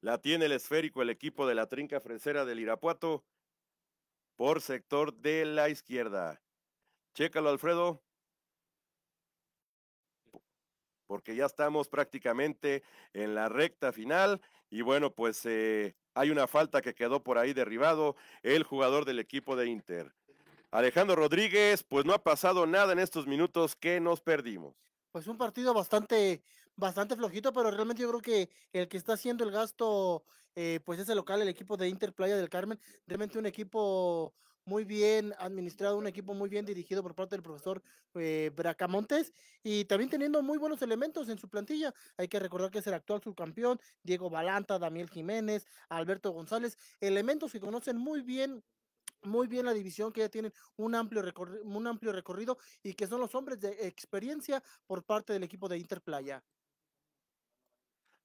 La tiene el esférico, el equipo de la trinca fresera del Irapuato, por sector de la izquierda. Chécalo, Alfredo. Porque ya estamos prácticamente en la recta final. Y bueno, pues eh, hay una falta que quedó por ahí derribado el jugador del equipo de Inter. Alejandro Rodríguez, pues no ha pasado nada en estos minutos que nos perdimos pues un partido bastante, bastante flojito, pero realmente yo creo que el que está haciendo el gasto, eh, pues es el local, el equipo de Interplaya del Carmen, realmente un equipo muy bien administrado, un equipo muy bien dirigido por parte del profesor eh, Bracamontes y también teniendo muy buenos elementos en su plantilla. Hay que recordar que es el actual subcampeón, Diego Balanta, Daniel Jiménez, Alberto González, elementos que conocen muy bien muy bien la división, que ya tienen un amplio, un amplio recorrido y que son los hombres de experiencia por parte del equipo de Interplaya.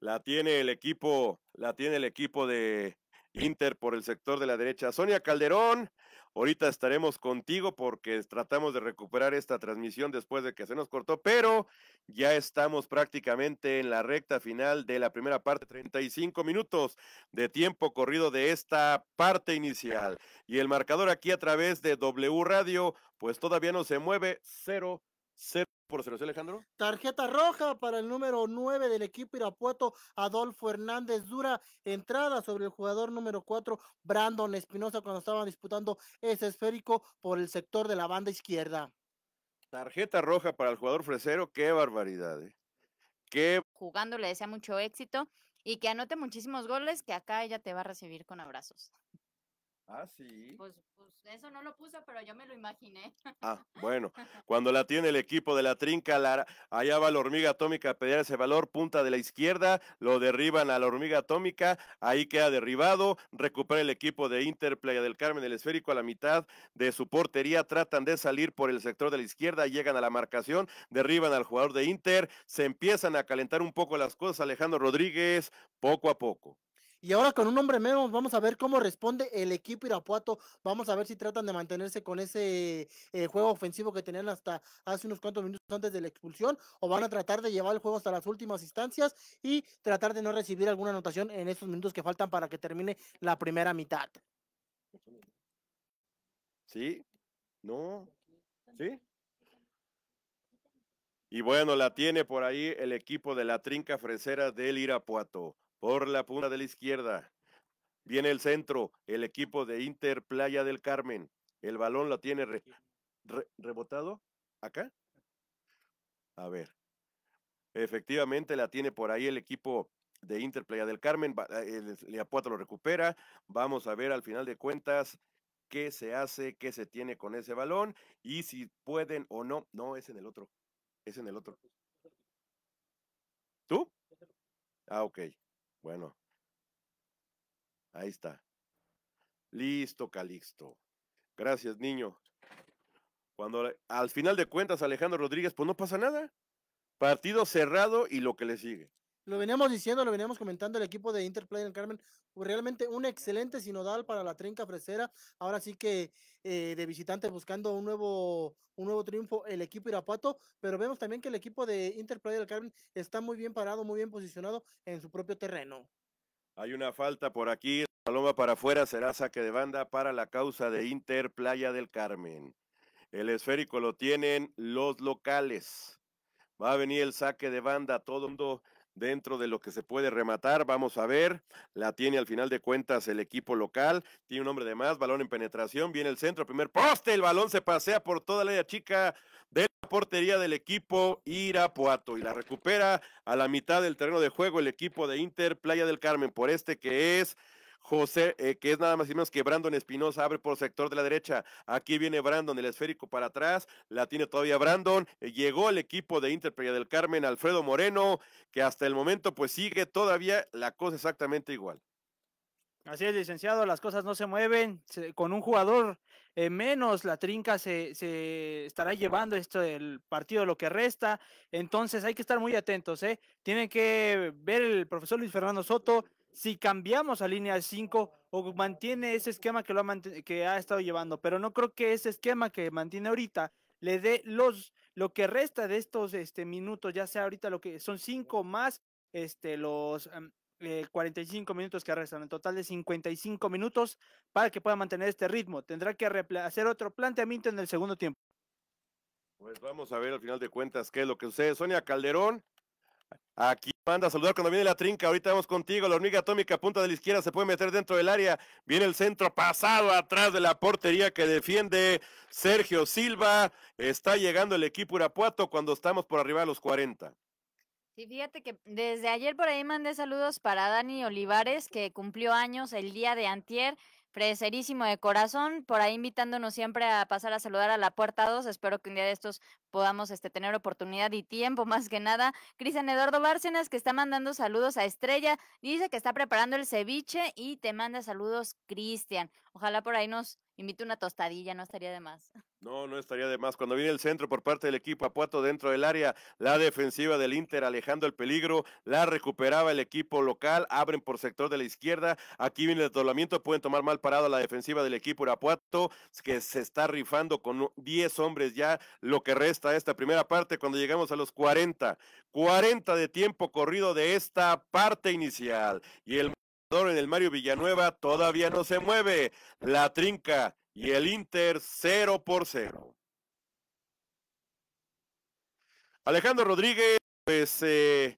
La tiene el equipo, la tiene el equipo de Inter por el sector de la derecha. Sonia Calderón, Ahorita estaremos contigo porque tratamos de recuperar esta transmisión después de que se nos cortó, pero ya estamos prácticamente en la recta final de la primera parte, 35 minutos de tiempo corrido de esta parte inicial. Y el marcador aquí a través de W Radio, pues todavía no se mueve, 0, 0 por Alejandro. Tarjeta roja para el número 9 del equipo Irapuato, Adolfo Hernández. Dura entrada sobre el jugador número 4, Brandon Espinosa, cuando estaban disputando ese esférico por el sector de la banda izquierda. Tarjeta roja para el jugador fresero, qué barbaridad. ¿eh? Qué... Jugando le desea mucho éxito y que anote muchísimos goles, que acá ella te va a recibir con abrazos. Ah, sí. Pues, pues, eso no lo puso, pero yo me lo imaginé. Ah, bueno. Cuando la tiene el equipo de la trinca, allá va la hormiga atómica a pedir ese valor, punta de la izquierda, lo derriban a la hormiga atómica, ahí queda derribado, recupera el equipo de Interplay del Carmen el esférico a la mitad de su portería, tratan de salir por el sector de la izquierda, llegan a la marcación, derriban al jugador de Inter, se empiezan a calentar un poco las cosas, Alejandro Rodríguez, poco a poco. Y ahora con un hombre menos vamos a ver cómo responde el equipo Irapuato. Vamos a ver si tratan de mantenerse con ese eh, juego ofensivo que tenían hasta hace unos cuantos minutos antes de la expulsión o van a tratar de llevar el juego hasta las últimas instancias y tratar de no recibir alguna anotación en estos minutos que faltan para que termine la primera mitad. Sí, no, sí. Y bueno, la tiene por ahí el equipo de la Trinca Fresera del Irapuato por la punta de la izquierda. Viene el centro, el equipo de Inter Playa del Carmen. El balón lo tiene rebotado acá. A ver. Efectivamente la tiene por ahí el equipo de Inter Playa del Carmen. Eh, Leapuato lo recupera. Vamos a ver al final de cuentas qué se hace, qué se tiene con ese balón y si pueden o no. No, es en el otro. Es en el otro. ¿Tú? Ah, ok. Bueno, ahí está. Listo, Calixto. Gracias, niño. Cuando al final de cuentas, Alejandro Rodríguez, pues no pasa nada. Partido cerrado y lo que le sigue lo veníamos diciendo, lo veníamos comentando el equipo de Interplay del Carmen, pues, realmente un excelente sinodal para la trinca fresera, ahora sí que eh, de visitantes buscando un nuevo, un nuevo triunfo el equipo Irapato, pero vemos también que el equipo de Interplay del Carmen está muy bien parado, muy bien posicionado en su propio terreno. Hay una falta por aquí, Paloma para afuera, será saque de banda para la causa de Inter del Carmen. El esférico lo tienen los locales. Va a venir el saque de banda, todo el mundo dentro de lo que se puede rematar. Vamos a ver, la tiene al final de cuentas el equipo local, tiene un hombre de más, balón en penetración, viene el centro, primer poste, el balón se pasea por toda la área chica de la portería del equipo Irapuato y la recupera a la mitad del terreno de juego el equipo de Inter Playa del Carmen por este que es José, eh, que es nada más y menos que Brandon Espinosa, abre por sector de la derecha. Aquí viene Brandon, el esférico para atrás, la tiene todavía Brandon. llegó el equipo de playa del Carmen, Alfredo Moreno, que hasta el momento pues sigue todavía la cosa exactamente igual. Así es, licenciado, las cosas no se mueven. con un jugador menos, la trinca se, estará llevando esto el partido lo que resta. Entonces hay que estar muy atentos, ¿eh? Tienen que ver el profesor Luis Fernando Soto si cambiamos a línea 5 o mantiene ese esquema que, lo ha que ha estado llevando, pero no creo que ese esquema que mantiene ahorita le dé los lo que resta de estos este, minutos, ya sea ahorita lo que son 5 más este, los 45 eh, minutos que restan, en total de 55 minutos para que pueda mantener este ritmo. Tendrá que hacer otro planteamiento en el segundo tiempo. Pues vamos a ver al final de cuentas qué es lo que sucede. Sonia Calderón, Aquí manda a saludar cuando viene la trinca. Ahorita vamos contigo. La hormiga atómica, punta de la izquierda, se puede meter dentro del área. Viene el centro pasado atrás de la portería que defiende Sergio Silva. Está llegando el equipo Urapuato cuando estamos por arriba de los 40. Sí, fíjate que desde ayer por ahí mandé saludos para Dani Olivares, que cumplió años el día de Antier freserísimo de corazón, por ahí invitándonos siempre a pasar a saludar a la puerta 2. Espero que un día de estos podamos este, tener oportunidad y tiempo más que nada. Cristian Eduardo Bárcenas, que está mandando saludos a Estrella, dice que está preparando el ceviche y te manda saludos, Cristian. Ojalá por ahí nos invite una tostadilla, no estaría de más. No, no estaría de más. Cuando viene el centro por parte del equipo Apuato dentro del área, la defensiva del Inter alejando el peligro, la recuperaba el equipo local, abren por sector de la izquierda, aquí viene el desdoblamiento, pueden tomar mal parado la defensiva del equipo Apuato, que se está rifando con 10 hombres ya, lo que resta esta primera parte cuando llegamos a los 40, 40 de tiempo corrido de esta parte inicial. Y el en el Mario Villanueva todavía no se mueve, la trinca y el Inter 0 por 0. Alejandro Rodríguez, pues eh,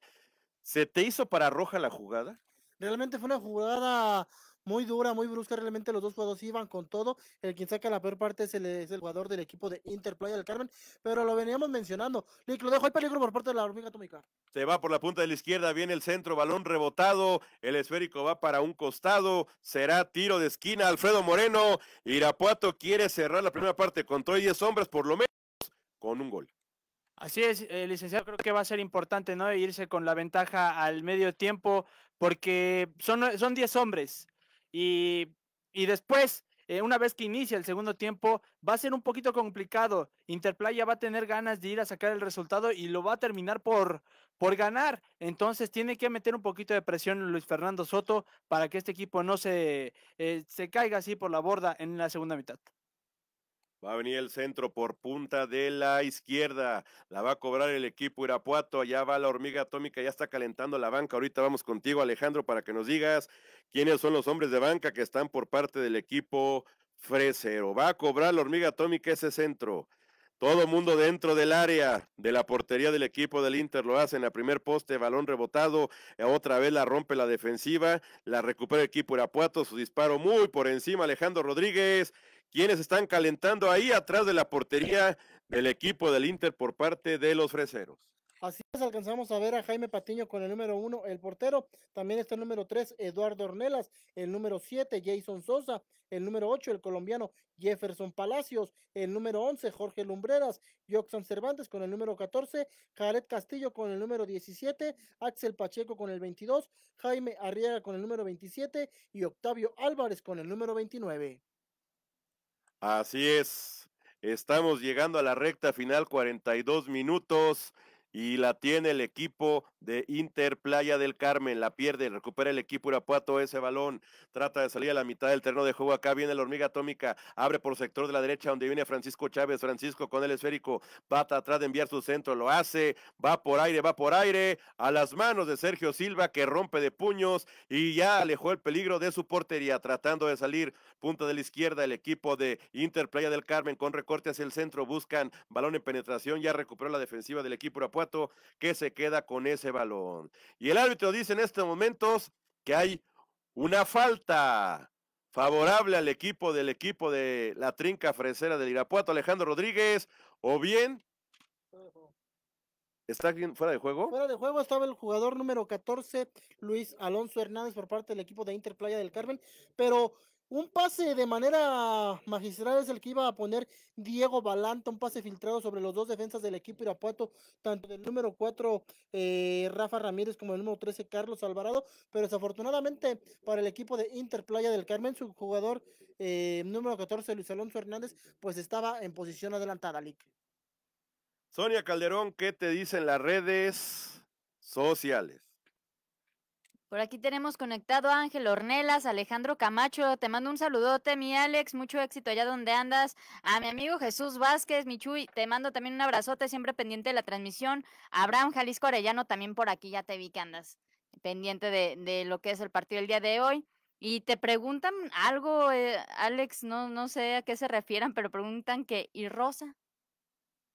¿se te hizo para roja la jugada? Realmente fue una jugada muy dura, muy brusca. Realmente los dos jugadores iban con todo. El quien saca la peor parte es el, es el jugador del equipo de Interplay del Carmen. Pero lo veníamos mencionando. lo dejo peligro por parte de la hormiga atómica. Se va por la punta de la izquierda, viene el centro, balón rebotado. El esférico va para un costado. Será tiro de esquina. Alfredo Moreno. Irapuato quiere cerrar la primera parte con todo y 10 hombres, por lo menos, con un gol. Así es, eh, licenciado, creo que va a ser importante, ¿no? E irse con la ventaja al medio tiempo, porque son, son 10 hombres. Y, después, eh, una vez que inicia el segundo tiempo, va a ser un poquito complicado. Interplaya va a tener ganas de ir a sacar el resultado y lo va a terminar por, por ganar. Entonces tiene que meter un poquito de presión Luis Fernando Soto para que este equipo no se, eh, se caiga así por la borda en la segunda mitad. Va a venir el centro por punta de la izquierda. La va a cobrar el equipo Irapuato. Allá va la hormiga atómica. Ya está calentando la banca. Ahorita vamos contigo, Alejandro, para que nos digas quiénes son los hombres de banca que están por parte del equipo Fresero. Va a cobrar la hormiga atómica ese centro. Todo mundo dentro del área de la portería del equipo del Inter lo hacen a primer poste, balón rebotado, eh, otra vez la rompe la defensiva, la recupera el equipo Irapuato, su disparo muy por encima, Alejandro Rodríguez, quienes están calentando ahí atrás de la portería del equipo del Inter por parte de los freseros. Así es, alcanzamos a ver a Jaime Patiño con el número uno, el portero. También está el número tres, Eduardo Ornelas. El número siete, Jason Sosa. El número ocho, el colombiano Jefferson Palacios. El número once, Jorge Lumbreras. Joxan Cervantes con el número catorce. Jared Castillo con el número diecisiete. Axel Pacheco con el veintidós. Jaime Arriaga con el número veintisiete. Y Octavio Álvarez con el número veintinueve. Así es. Estamos llegando a la recta final, 42 minutos y la tiene el equipo de Inter Playa del Carmen, la pierde, recupera el equipo Irapuato ese balón, trata de salir a la mitad del terreno de juego, acá viene la hormiga atómica, abre por sector de la derecha donde viene Francisco Chávez, Francisco con el esférico, pata atrás de enviar su centro, lo hace, va por aire, va por aire, a las manos de Sergio Silva que rompe de puños y ya alejó el peligro de su portería, tratando de salir punta de la izquierda el equipo de Inter Playa del Carmen con recorte hacia el centro, buscan balón en penetración, ya recuperó la defensiva del equipo Irapuato, que se queda con ese balón. Y el árbitro dice en estos momentos que hay una falta favorable al equipo del equipo de la trinca fresera del Irapuato, Alejandro Rodríguez, o bien... ¿Está fuera de juego? Fuera de juego estaba el jugador número 14, Luis Alonso Hernández, por parte del equipo de Interplaya del Carmen, pero un pase de manera magistral es el que iba a poner Diego Balanta, un pase filtrado sobre los dos defensas del equipo Irapuato, tanto del número 4 eh, Rafa Ramírez como del número 13 Carlos Alvarado, pero desafortunadamente para el equipo de Interplaya del Carmen, su jugador eh, número 14 Luis Alonso Hernández, pues estaba en posición adelantada, Lick. Sonia Calderón, ¿qué te dicen las redes sociales? Por aquí tenemos conectado a Ángel Ornelas, Alejandro Camacho, te mando un saludote, mi Alex, mucho éxito allá donde andas. A mi amigo Jesús Vázquez, Michuy, te mando también un abrazote, siempre pendiente de la transmisión. Abraham Jalisco Arellano, también por aquí ya te vi que andas pendiente de, de lo que es el partido el día de hoy. Y te preguntan algo, eh, Alex, no, no sé a qué se refieran, pero preguntan que, ¿y Rosa?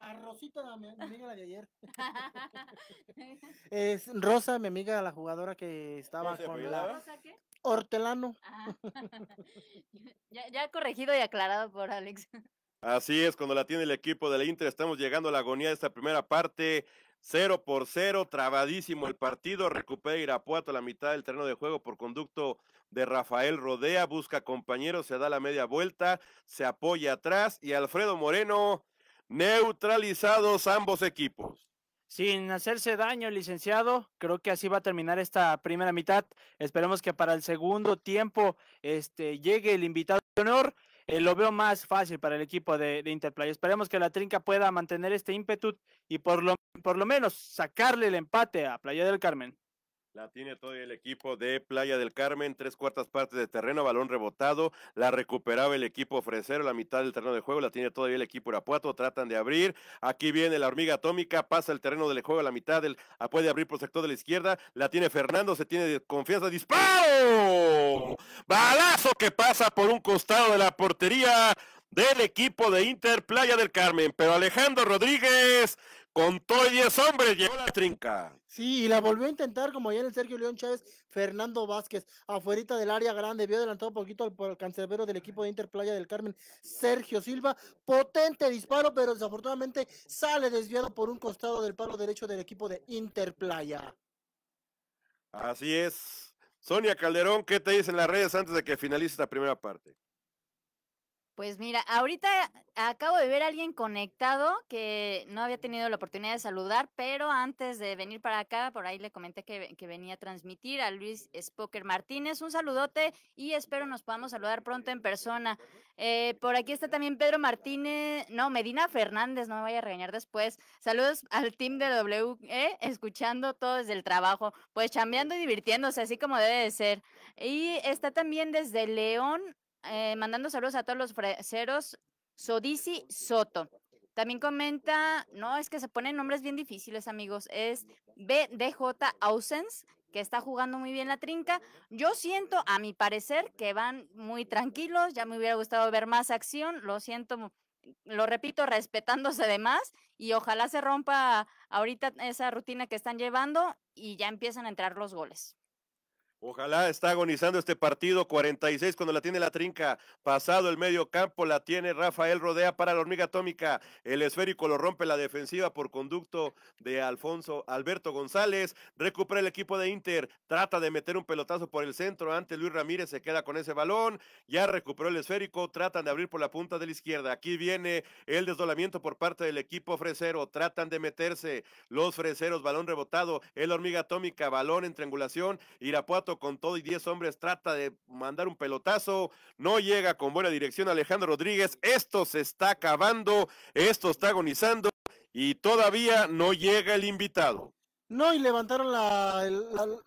A Rosita, mi amiga la de ayer. es Rosa, mi amiga, la jugadora que estaba con la... ¿Rosa qué? Hortelano. Ah, ya, corregido y aclarado por Alex. Así es, cuando la tiene el equipo de la Inter, estamos llegando a la agonía de esta primera parte. cero por cero, trabadísimo el partido, recupera Irapuato a la mitad del terreno de juego por conducto de Rafael Rodea, busca compañeros, se da la media vuelta, se apoya atrás y Alfredo Moreno neutralizados ambos equipos. Sin hacerse daño, licenciado, creo que así va a terminar esta primera mitad. Esperemos que para el segundo tiempo este, llegue el invitado de honor. Eh, lo veo más fácil para el equipo de, Interplay. Esperemos que la trinca pueda mantener este ímpetu y por lo, por lo menos sacarle el empate a Playa del Carmen. La tiene todavía el equipo de Playa del Carmen, tres cuartas partes de terreno, balón rebotado, la recuperaba el equipo Fresero, la mitad del terreno de juego, la tiene todavía el equipo Irapuato, tratan de abrir, aquí viene la hormiga atómica, pasa el terreno del juego, a la mitad del, ah, puede abrir por sector de la izquierda, la tiene Fernando, se tiene confianza, disparo, balazo que pasa por un costado de la portería del equipo de Inter Playa del Carmen, pero Alejandro Rodríguez con todo 10 hombres llegó la trinca. Sí, y la volvió a intentar, como ayer en el Sergio León Chávez, Fernando Vázquez, afuerita del área grande, vio adelantado un poquito al, el del equipo de Interplaya del Carmen, Sergio Silva, potente disparo, pero desafortunadamente sale desviado por un costado del palo derecho del equipo de Interplaya. Así es. Sonia Calderón, ¿qué te dicen las redes antes de que finalice esta primera parte? Pues mira, ahorita acabo de ver a alguien conectado que no había tenido la oportunidad de saludar, pero antes de venir para acá, por ahí le comenté que, venía a transmitir a Luis Spoker Martínez. Un saludote y espero nos podamos saludar pronto en persona. Eh, por aquí está también Pedro Martínez, no, Medina Fernández, no me vaya a regañar después. Saludos al team de W, eh, escuchando todo desde el trabajo, pues chambeando y divirtiéndose, así como debe de ser. Y está también desde León eh, mandando saludos a todos los freseros. Sodisi Soto. También comenta, no, es que se ponen nombres bien difíciles, amigos. Es BDJ Ausens, que está jugando muy bien la trinca. Yo siento, a mi parecer, que van muy tranquilos. Ya me hubiera gustado ver más acción. Lo siento, lo repito, respetándose de más. Y ojalá se rompa ahorita esa rutina que están llevando y ya empiezan a entrar los goles. Ojalá está agonizando este partido 46 cuando la tiene la trinca. Pasado el medio campo la tiene Rafael Rodea para la hormiga atómica. El esférico lo rompe la defensiva por conducto de Alfonso Alberto González. Recupera el equipo de Inter. Trata de meter un pelotazo por el centro. Ante Luis Ramírez se queda con ese balón. Ya recuperó el esférico. Tratan de abrir por la punta de la izquierda. Aquí viene el desdoblamiento por parte del equipo fresero. Tratan de meterse los freseros. Balón rebotado. El hormiga atómica. Balón en triangulación. Irapuato con todo y 10 hombres trata de mandar un pelotazo, no llega con buena dirección Alejandro Rodríguez, esto se está acabando, esto está agonizando y todavía no llega el invitado. No, y levantaron la,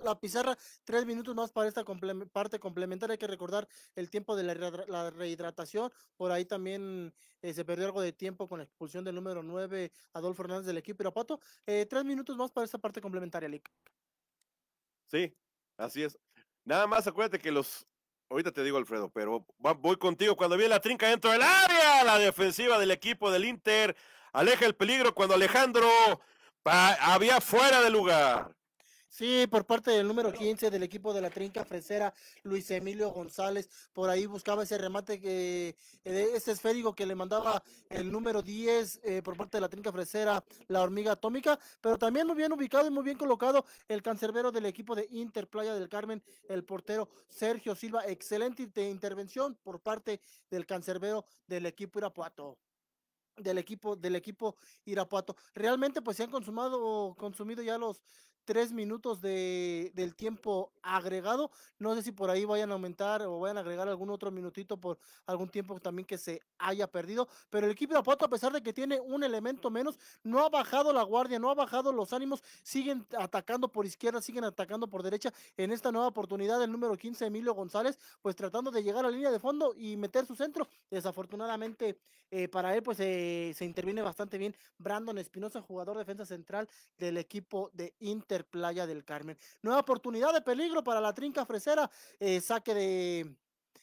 la, pizarra tres minutos más para esta parte complementaria. Hay que recordar el tiempo de la, rehidratación. Por ahí también eh, se perdió algo de tiempo con la expulsión del número 9, Adolfo Hernández del equipo Irapuato. Eh, tres minutos más para esta parte complementaria, Sí, Así es. Nada más acuérdate que los. Ahorita te digo, Alfredo, pero voy contigo. Cuando viene la trinca dentro del área, la defensiva del equipo del Inter aleja el peligro cuando Alejandro había fuera de lugar. Sí, por parte del número 15 del equipo de la Trinca Fresera, Luis Emilio González, por ahí buscaba ese remate que, eh, ese esférico que le mandaba el número 10 eh, por parte de la Trinca Fresera, la hormiga atómica, pero también muy bien ubicado y muy bien colocado el cancerbero del equipo de Interplaya del Carmen, el portero Sergio Silva, excelente intervención por parte del cancerbero del equipo Irapuato del equipo del equipo Irapuato. Realmente pues se han consumado consumido ya los tres minutos de, del tiempo agregado. No sé si por ahí vayan a aumentar o vayan a agregar algún otro minutito por algún tiempo también que se haya perdido. Pero el equipo de Apuato, a pesar de que tiene un elemento menos, no ha bajado la guardia, no ha bajado los ánimos, siguen atacando por izquierda, siguen atacando por derecha. En esta nueva oportunidad, el número 15, Emilio González, pues tratando de llegar a la línea de fondo y meter su centro. Desafortunadamente eh, para él, pues eh, se interviene bastante bien Brandon Espinosa, jugador defensa central del equipo de Inter Playa del Carmen. Nueva oportunidad de peligro para la trinca fresera. Eh, saque de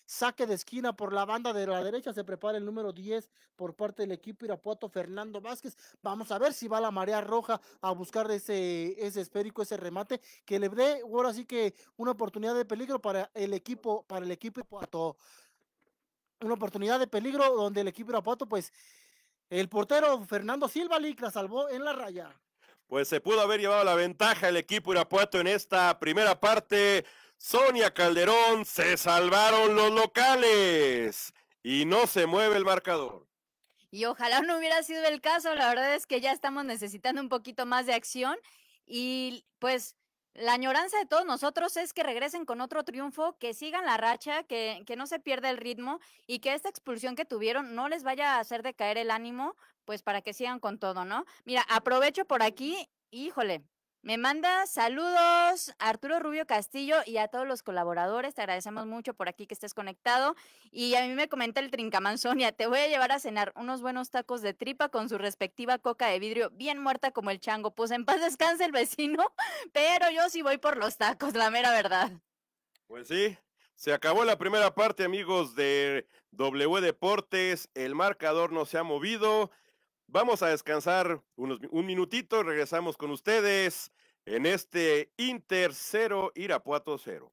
saque de esquina por la banda de la derecha, se prepara el número 10 por parte del equipo Irapuato, Fernando Vázquez. Vamos a ver si va la marea roja a buscar ese, ese esférico, ese remate, que le dé ahora sí que una oportunidad de peligro para el equipo, para el equipo Irapuato. Una oportunidad de peligro donde el equipo Irapuato, pues, el portero Fernando Silva Lic la salvó en la raya pues se pudo haber llevado la ventaja el equipo Irapuato en esta primera parte. Sonia Calderón, se salvaron los locales y no se mueve el marcador. Y ojalá no hubiera sido el caso, la verdad es que ya estamos necesitando un poquito más de acción y pues la añoranza de todos nosotros es que regresen con otro triunfo, que sigan la racha, que, no se pierda el ritmo y que esta expulsión que tuvieron no les vaya a hacer decaer el ánimo, pues para que sigan con todo, ¿no? Mira, aprovecho por aquí, híjole, me manda saludos Arturo Rubio Castillo y a todos los colaboradores. Te agradecemos mucho por aquí que estés conectado. Y a mí me comenta el Trincamán Sonia, te voy a llevar a cenar unos buenos tacos de tripa con su respectiva coca de vidrio, bien muerta como el chango. Pues en paz descanse el vecino, pero yo sí voy por los tacos, la mera verdad. Pues sí, se acabó la primera parte, amigos de W Deportes. El marcador no se ha movido. Vamos a descansar unos, un minutito, regresamos con ustedes en este Inter 0 Irapuato 0.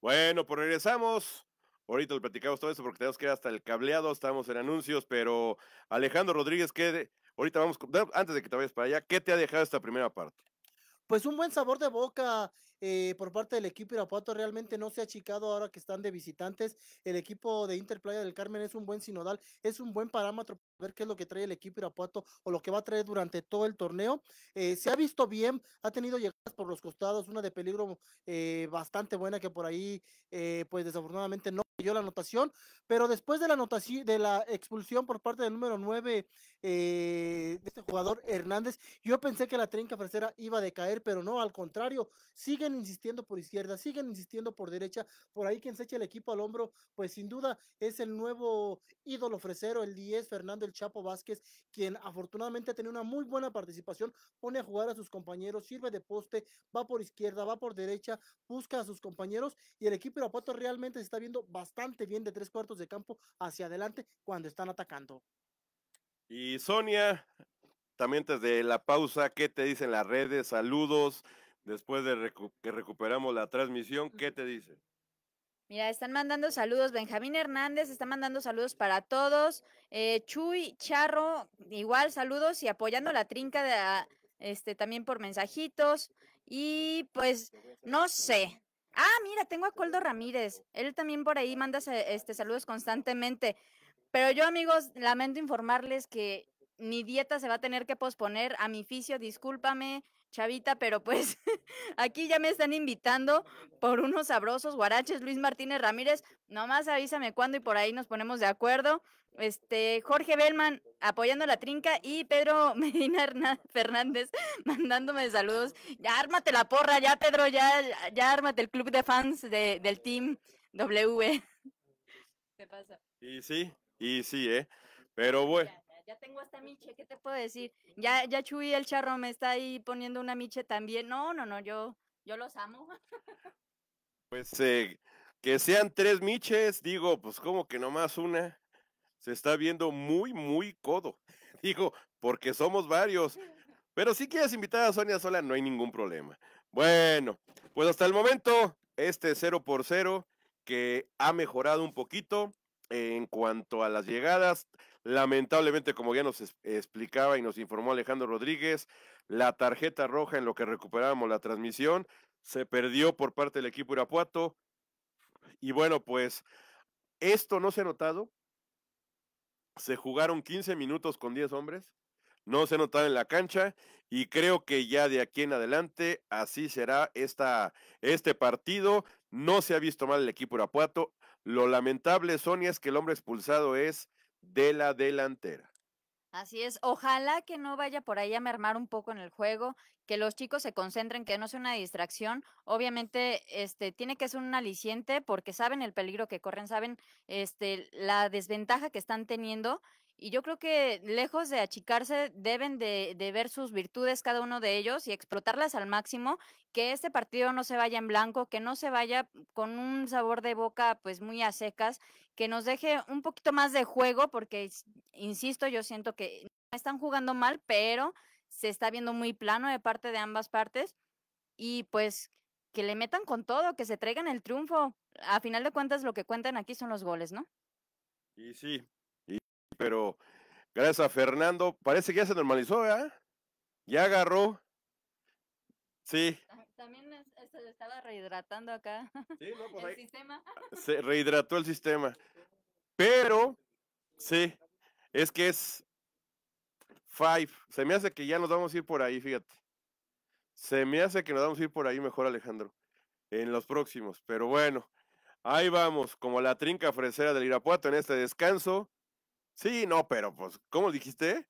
Bueno, pues regresamos. Ahorita platicamos todo eso porque tenemos que ir hasta el cableado, estamos en anuncios, pero Alejandro Rodríguez, ¿qué ahorita vamos, antes de que te vayas para allá, ¿qué te ha dejado esta primera parte? pues un buen sabor de boca eh, por parte del equipo Irapuato. Realmente no se ha achicado ahora que están de visitantes. El equipo de Interplaya del Carmen es un buen sinodal, es un buen parámetro para ver qué es lo que trae el equipo Irapuato o lo que va a traer durante todo el torneo. Eh, se ha visto bien, ha tenido llegadas por los costados, una de peligro eh, bastante buena que por ahí, pues desafortunadamente no cayó la anotación, pero después de la anotación, de la expulsión por parte del número 9 eh, este jugador Hernández. Yo pensé que la trinca fresera iba a decaer, pero no, al contrario, siguen insistiendo por izquierda, siguen insistiendo por derecha. Por ahí quien se echa el equipo al hombro, pues sin duda es el nuevo ídolo fresero, el 10, Fernando el Chapo Vázquez, quien afortunadamente ha tenido una muy buena participación, pone a jugar a sus compañeros, sirve de poste, va por izquierda, va por derecha, busca a sus compañeros y el equipo Irapuato realmente se está viendo bastante bien de tres cuartos de campo hacia adelante cuando están atacando. Y Sonia, también desde la pausa, ¿qué te dicen las redes? Saludos. Después de que recuperamos la transmisión, ¿qué te dicen? Mira, están mandando saludos. Benjamín Hernández está mandando saludos para todos. Eh, Chuy, Charro, igual saludos y apoyando la trinca de ah, este, también por mensajitos. Y pues, no sé. Ah, mira, tengo a Coldo Ramírez. Él también por ahí manda este, saludos constantemente. Pero yo, amigos, lamento informarles que mi dieta se va a tener que posponer a mi oficio, discúlpame, chavita, pero pues aquí ya me están invitando por unos sabrosos guaraches, Luis Martínez Ramírez, nomás avísame cuándo y por ahí nos ponemos de acuerdo. Este, Jorge Bellman apoyando la trinca y Pedro Medina Fernández mandándome saludos. Ya ármate la porra, ya Pedro, ya, ya ármate el club de fans de, del team W. ¿Qué pasa? Y sí, y sí, ¿eh? Pero bueno. Ya, tengo hasta miche, ¿qué te puedo decir? Ya, ya Chuy el charro me está ahí poniendo una miche también. No, no, no, yo, yo los amo. Pues eh, que sean tres miches, digo, pues como que nomás una se está viendo muy, muy codo. Digo, porque somos varios. Pero si quieres invitar a Sonia sola, no hay ningún problema. Bueno, pues hasta el momento, este 0 por 0 que ha mejorado un poquito en cuanto a las llegadas, lamentablemente, como ya nos explicaba y nos informó Alejandro Rodríguez, la tarjeta roja en lo que recuperábamos la transmisión se perdió por parte del equipo Irapuato. Y bueno, pues esto no se ha notado. Se jugaron 15 minutos con 10 hombres. No se ha notado en la cancha y creo que ya de aquí en adelante así será esta, este partido. No se ha visto mal el equipo Irapuato lo lamentable, Sonia, es que el hombre expulsado es de la delantera. Así es, ojalá que no vaya por ahí a mermar un poco en el juego, que los chicos se concentren, que no sea una distracción. Obviamente, este tiene que ser un aliciente porque saben el peligro que corren, saben este la desventaja que están teniendo y yo creo que lejos de achicarse, deben de, ver sus virtudes cada uno de ellos y explotarlas al máximo, que este partido no se vaya en blanco, que no se vaya con un sabor de boca pues muy a secas, que nos deje un poquito más de juego, porque, insisto, yo siento que están jugando mal, pero se está viendo muy plano de parte de ambas partes y pues que le metan con todo, que se traigan el triunfo. A final de cuentas, lo que cuentan aquí son los goles, ¿no? Y sí, pero gracias a Fernando, parece que ya se normalizó, Ya agarró. Sí. También se estaba rehidratando acá. Sí, pues el sistema. Se rehidrató el sistema. Pero, sí, es que es five. Se me hace que ya nos vamos a ir por ahí, fíjate. Se me hace que nos vamos a ir por ahí mejor, Alejandro, en los próximos. Pero bueno, ahí vamos, como la trinca fresera del Irapuato en este descanso. Sí, no, pero pues, ¿cómo dijiste?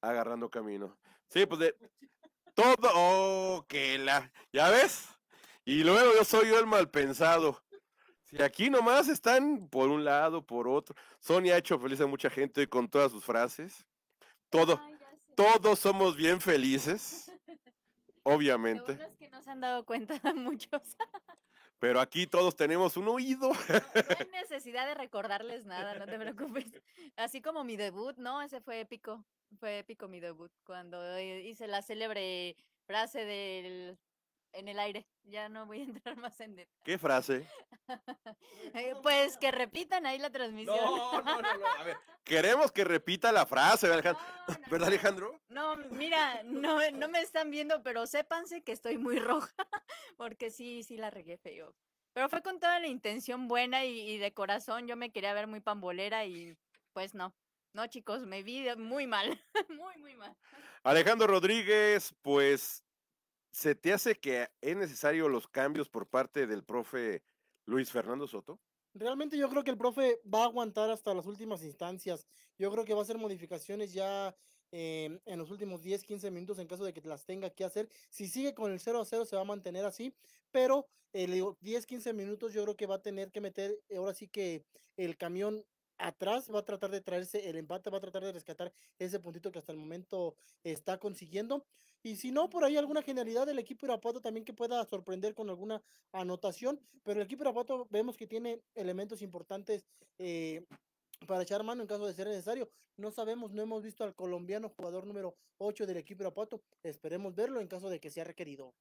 Agarrando camino. Sí, pues de todo. Oh, que la. ¿Ya ves? Y luego yo soy yo el mal pensado. Si aquí nomás están por un lado, por otro. Sony ha hecho feliz a mucha gente con todas sus frases. Todo. todos somos bien felices. Obviamente. que no se han dado cuenta muchos. Pero aquí todos tenemos un oído. No hay necesidad de recordarles nada, no te preocupes. Así como mi debut, ¿no? Ese fue épico. Fue épico mi debut. Cuando eh, hice la célebre frase del en el aire. Ya no voy a entrar más en detalle. ¿Qué frase? pues, eh, pues, pues que repitan ahí la transmisión. No, no, no, A ver, queremos que repita la frase, ¿verdad, Alejandro? No, ¿Verdad, Alejandro? No, mira, no, no me están viendo, pero sépanse que estoy muy roja, porque sí, sí la regué feo. Pero fue con toda la intención buena y, y de corazón. Yo me quería ver muy pambolera y pues no. No, chicos, me vi muy mal, muy, muy mal. Alejandro Rodríguez, pues ¿se te hace que es necesario los cambios por parte del profe Luis Fernando Soto? Realmente yo creo que el profe va a aguantar hasta las últimas instancias. Yo creo que va a hacer modificaciones ya em, en los últimos 10, 15 minutos en caso de que las tenga que hacer. Si sigue con el 0 a 0 se va a mantener así, pero eh, 10, 15 minutos yo creo que va a tener que meter eh, ahora sí que el camión atrás, va a tratar de traerse el empate, va a tratar de rescatar ese puntito que hasta el momento está consiguiendo. Y si no, por ahí alguna genialidad del equipo Irapuato también que pueda sorprender con alguna anotación. Pero el equipo Irapuato vemos que tiene elementos importantes eh, para echar mano en caso de ser necesario. No sabemos, no hemos visto al colombiano jugador número 8 del equipo Irapuato. Esperemos verlo en caso de que sea requerido.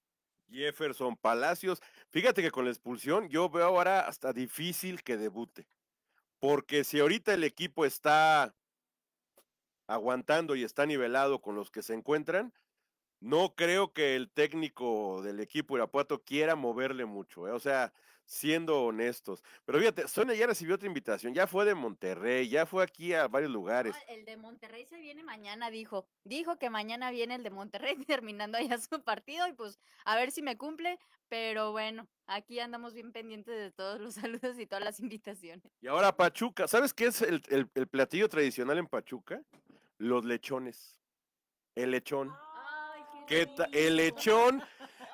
Jefferson Palacios, fíjate que con la expulsión yo veo ahora hasta difícil que debute. Porque si ahorita el equipo está aguantando y está nivelado con los que se encuentran, no creo que el técnico del equipo Irapuato quiera moverle mucho, eh, o sea, siendo honestos. Pero fíjate, Sonia ya recibió otra invitación, ya fue de Monterrey, ya fue aquí a varios lugares. el de Monterrey se viene mañana, dijo. Dijo que mañana viene el de Monterrey terminando allá su partido y pues a ver si me cumple, pero bueno, aquí andamos bien pendientes de todos los saludos y todas las invitaciones. Y ahora Pachuca, ¿sabes qué es el, platillo tradicional en Pachuca? Los lechones. El lechón. El lechón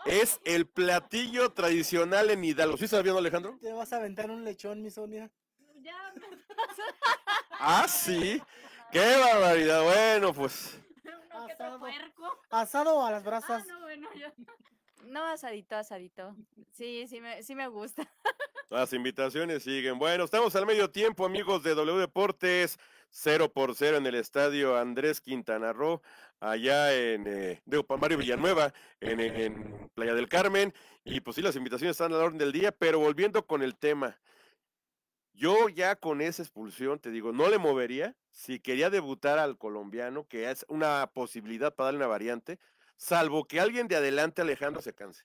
es el platillo tradicional en Hidalgo. ¿Sí viendo, Alejandro? Te vas a aventar un lechón, mi Sonia. Ya Ah, sí. Qué barbaridad. Bueno, pues. asado. asado a las brasas. Ah, no, bueno, no, asadito, asadito. Sí, sí me, sí me gusta. Las invitaciones siguen. Bueno, estamos al medio tiempo, amigos de W Deportes. 0 por 0 en el estadio Andrés Quintana Roo, allá en eh, Mario Villanueva, e, en, Playa del Carmen. Y pues sí, las invitaciones están a la orden del día, pero volviendo con el tema. Yo ya con esa expulsión, te digo, no le movería. Si quería debutar al colombiano, que es una posibilidad para darle una variante, salvo que alguien de adelante, Alejandro, se canse.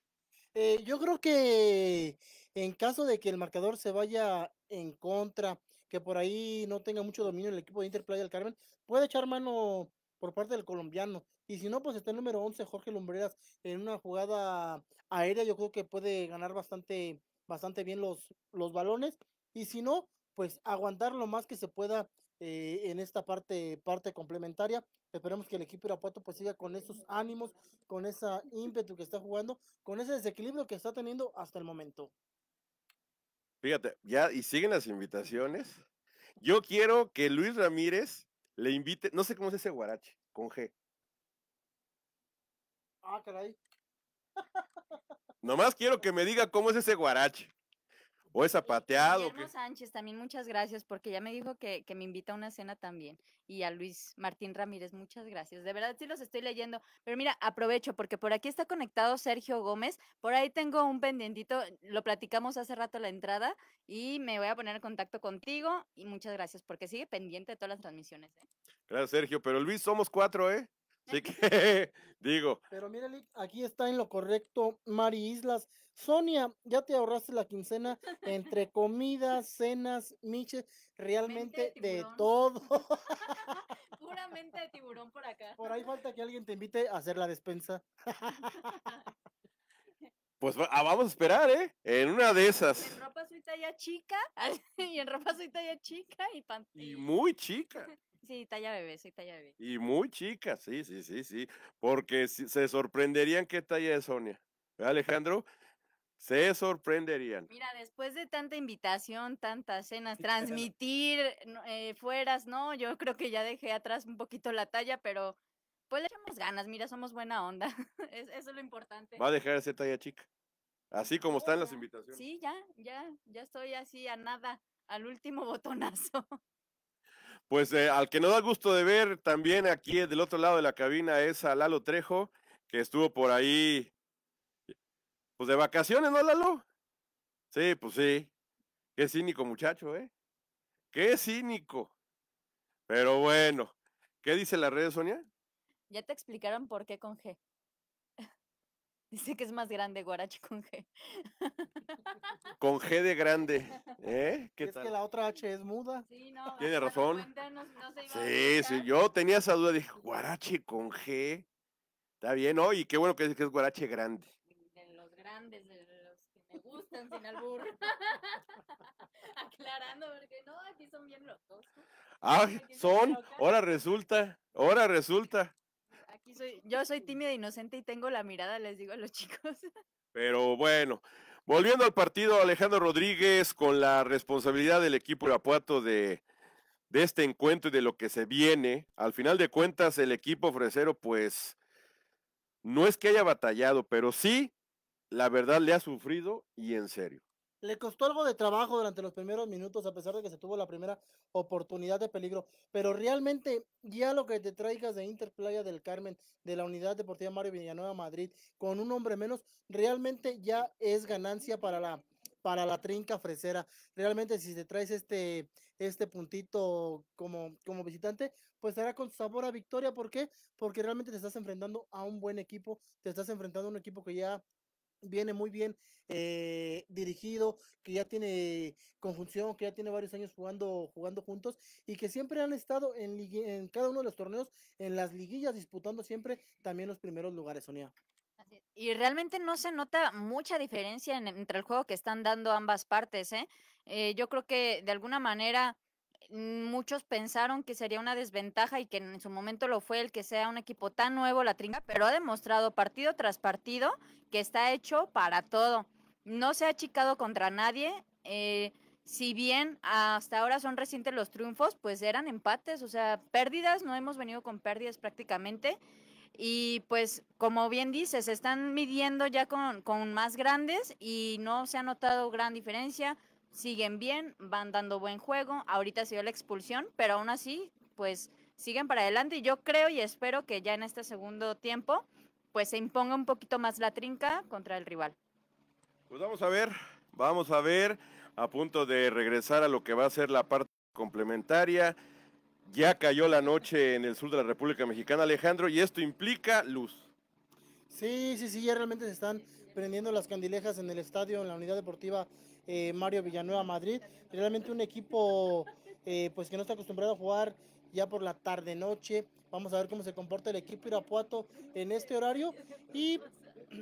Eh, yo creo que en caso de que el marcador se vaya en contra que por ahí no tenga mucho dominio el equipo de Interplay del Carmen, puede echar mano por parte del colombiano. Y si no, pues está el número 11, Jorge Lumbreras, en una jugada aérea. Yo creo que puede ganar bastante, bastante bien los, los balones. Y si no, pues aguantar lo más que se pueda eh, en esta parte, parte complementaria. Esperemos que el equipo Irapuato pues siga con esos ánimos, con ese ímpetu que está jugando, con ese desequilibrio que está teniendo hasta el momento. Fíjate, ya, y siguen las invitaciones. Yo quiero que Luis Ramírez le invite, no sé cómo es ese guarache, con G. Ah, caray. Nomás quiero que me diga cómo es ese guarache o es zapateado. Guillermo Sánchez, también muchas gracias, porque ya me dijo que, me invita a una cena también. Y a Luis Martín Ramírez, muchas gracias. De verdad sí los estoy leyendo. Pero mira, aprovecho, porque por aquí está conectado Sergio Gómez. Por ahí tengo un pendientito, lo platicamos hace rato a la entrada, y me voy a poner en contacto contigo. Y muchas gracias, porque sigue pendiente de todas las transmisiones. ¿eh? Gracias, Sergio. Pero Luis, somos cuatro, ¿eh? Así que digo. Pero mira, aquí está en lo correcto Mari Islas. Sonia, ya te ahorraste la quincena entre comidas, cenas, miches, realmente de, todo. Puramente de tiburón por acá. Por ahí falta que alguien te invite a hacer la despensa. Pues ah, vamos a esperar, ¿eh? En una de esas. En ropa suita ya chica, y en ropa suita ya chica y panty. Y muy chica. Sí, talla bebé, sí, talla bebé. Y muy chica, sí, sí, sí, sí. Porque se sorprenderían qué talla es Sonia. Alejandro? Se sorprenderían. Mira, después de tanta invitación, tantas cenas, transmitir eh, fueras, ¿no? Yo creo que ya dejé atrás un poquito la talla, pero pues le echamos ganas, mira, somos buena onda. eso es lo importante. Va a dejar esa talla chica. Así como están las invitaciones. Sí, ya, ya, ya estoy así a nada, al último botonazo. Pues eh, al que no da gusto de ver también aquí del otro lado de la cabina es a Lalo Trejo, que estuvo por ahí, pues de vacaciones, ¿no, Lalo? Sí, pues sí. Qué cínico muchacho, ¿eh? Qué cínico. Pero bueno, ¿qué dice la red, Sonia? Ya te explicaron por qué con G. Dice que es más grande guarache con G. Con G de grande. ¿Eh? ¿Qué es que la otra H es muda. Sí, no. Tiene razón. sí, sí, yo tenía esa duda. Dije, guarache con G. Está bien, ¿no? Y qué bueno que dice que es Guarache grande. De los grandes, de los que me gustan, sin albur. Aclarando, porque no, aquí son bien locos. Ah, son. Ahora resulta, ahora resulta yo soy tímida, e inocente y tengo la mirada, les digo a los chicos. Pero bueno, volviendo al partido, Alejandro Rodríguez con la responsabilidad del equipo de de, de este encuentro y de lo que se viene. Al final de cuentas, el equipo fresero, pues, no es que haya batallado, pero sí, la verdad, le ha sufrido y en serio. Le costó algo de trabajo durante los primeros minutos, a pesar de que se tuvo la primera oportunidad de peligro. Pero realmente, ya lo que te traigas de Interplaya del Carmen, de la Unidad Deportiva Mario Villanueva Madrid, con un hombre menos, realmente ya es ganancia para la, para la trinca fresera. Realmente, si te traes este, este puntito como, como visitante, pues será con sabor a victoria. ¿Por qué? Porque realmente te estás enfrentando a un buen equipo, te estás enfrentando a un equipo que ya viene muy bien eh, dirigido, que ya tiene conjunción, que ya tiene varios años jugando, jugando juntos y que siempre han estado en, en cada uno de los torneos, en las liguillas, disputando siempre también los primeros lugares, Sonia. Y realmente no se nota mucha diferencia entre el juego que están dando ambas partes. ¿eh? Eh, yo creo que de alguna manera muchos pensaron que sería una desventaja y que en su momento lo fue el que sea un equipo tan nuevo la trinca, pero ha demostrado partido tras partido que está hecho para todo. No se ha achicado contra nadie. Eh, si bien hasta ahora son recientes los triunfos, pues eran empates, o sea, pérdidas, no hemos venido con pérdidas prácticamente. Y pues, como bien dices, se están midiendo ya con más grandes y no se ha notado gran diferencia siguen bien, van dando buen juego. Ahorita se dio la expulsión, pero aún así, pues siguen para adelante. Y yo creo y espero que ya en este segundo tiempo, pues se imponga un poquito más la trinca contra el rival. Pues vamos a ver, vamos a ver, a punto de regresar a lo que va a ser la parte complementaria. Ya cayó la noche en el sur de la República Mexicana, Alejandro, y esto implica luz. Sí, sí, sí, ya realmente se están prendiendo las candilejas en el estadio, en la unidad deportiva eh, Mario Villanueva Madrid. Realmente un equipo eh, pues que no está acostumbrado a jugar ya por la tarde noche. Vamos a ver cómo se comporta el equipo Irapuato en este horario y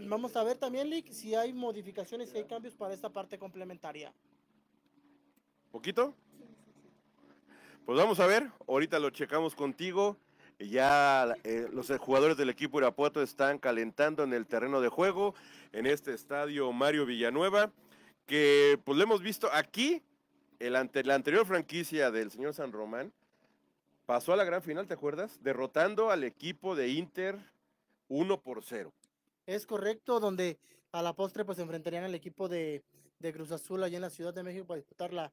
vamos a ver también Lick si hay modificaciones, si hay cambios para esta parte complementaria. ¿Poquito? Pues vamos a ver, ahorita lo checamos contigo. Ya eh, los jugadores del equipo Irapuato están calentando en el terreno de juego, en este estadio Mario Villanueva que pues lo hemos visto aquí, el ante, la anterior franquicia del señor San Román pasó a la gran final, ¿te acuerdas? Derrotando al equipo de Inter 1 por 0. Es correcto, donde a la postre pues se enfrentarían al equipo de de Cruz Azul allá en la Ciudad de México para disputar la,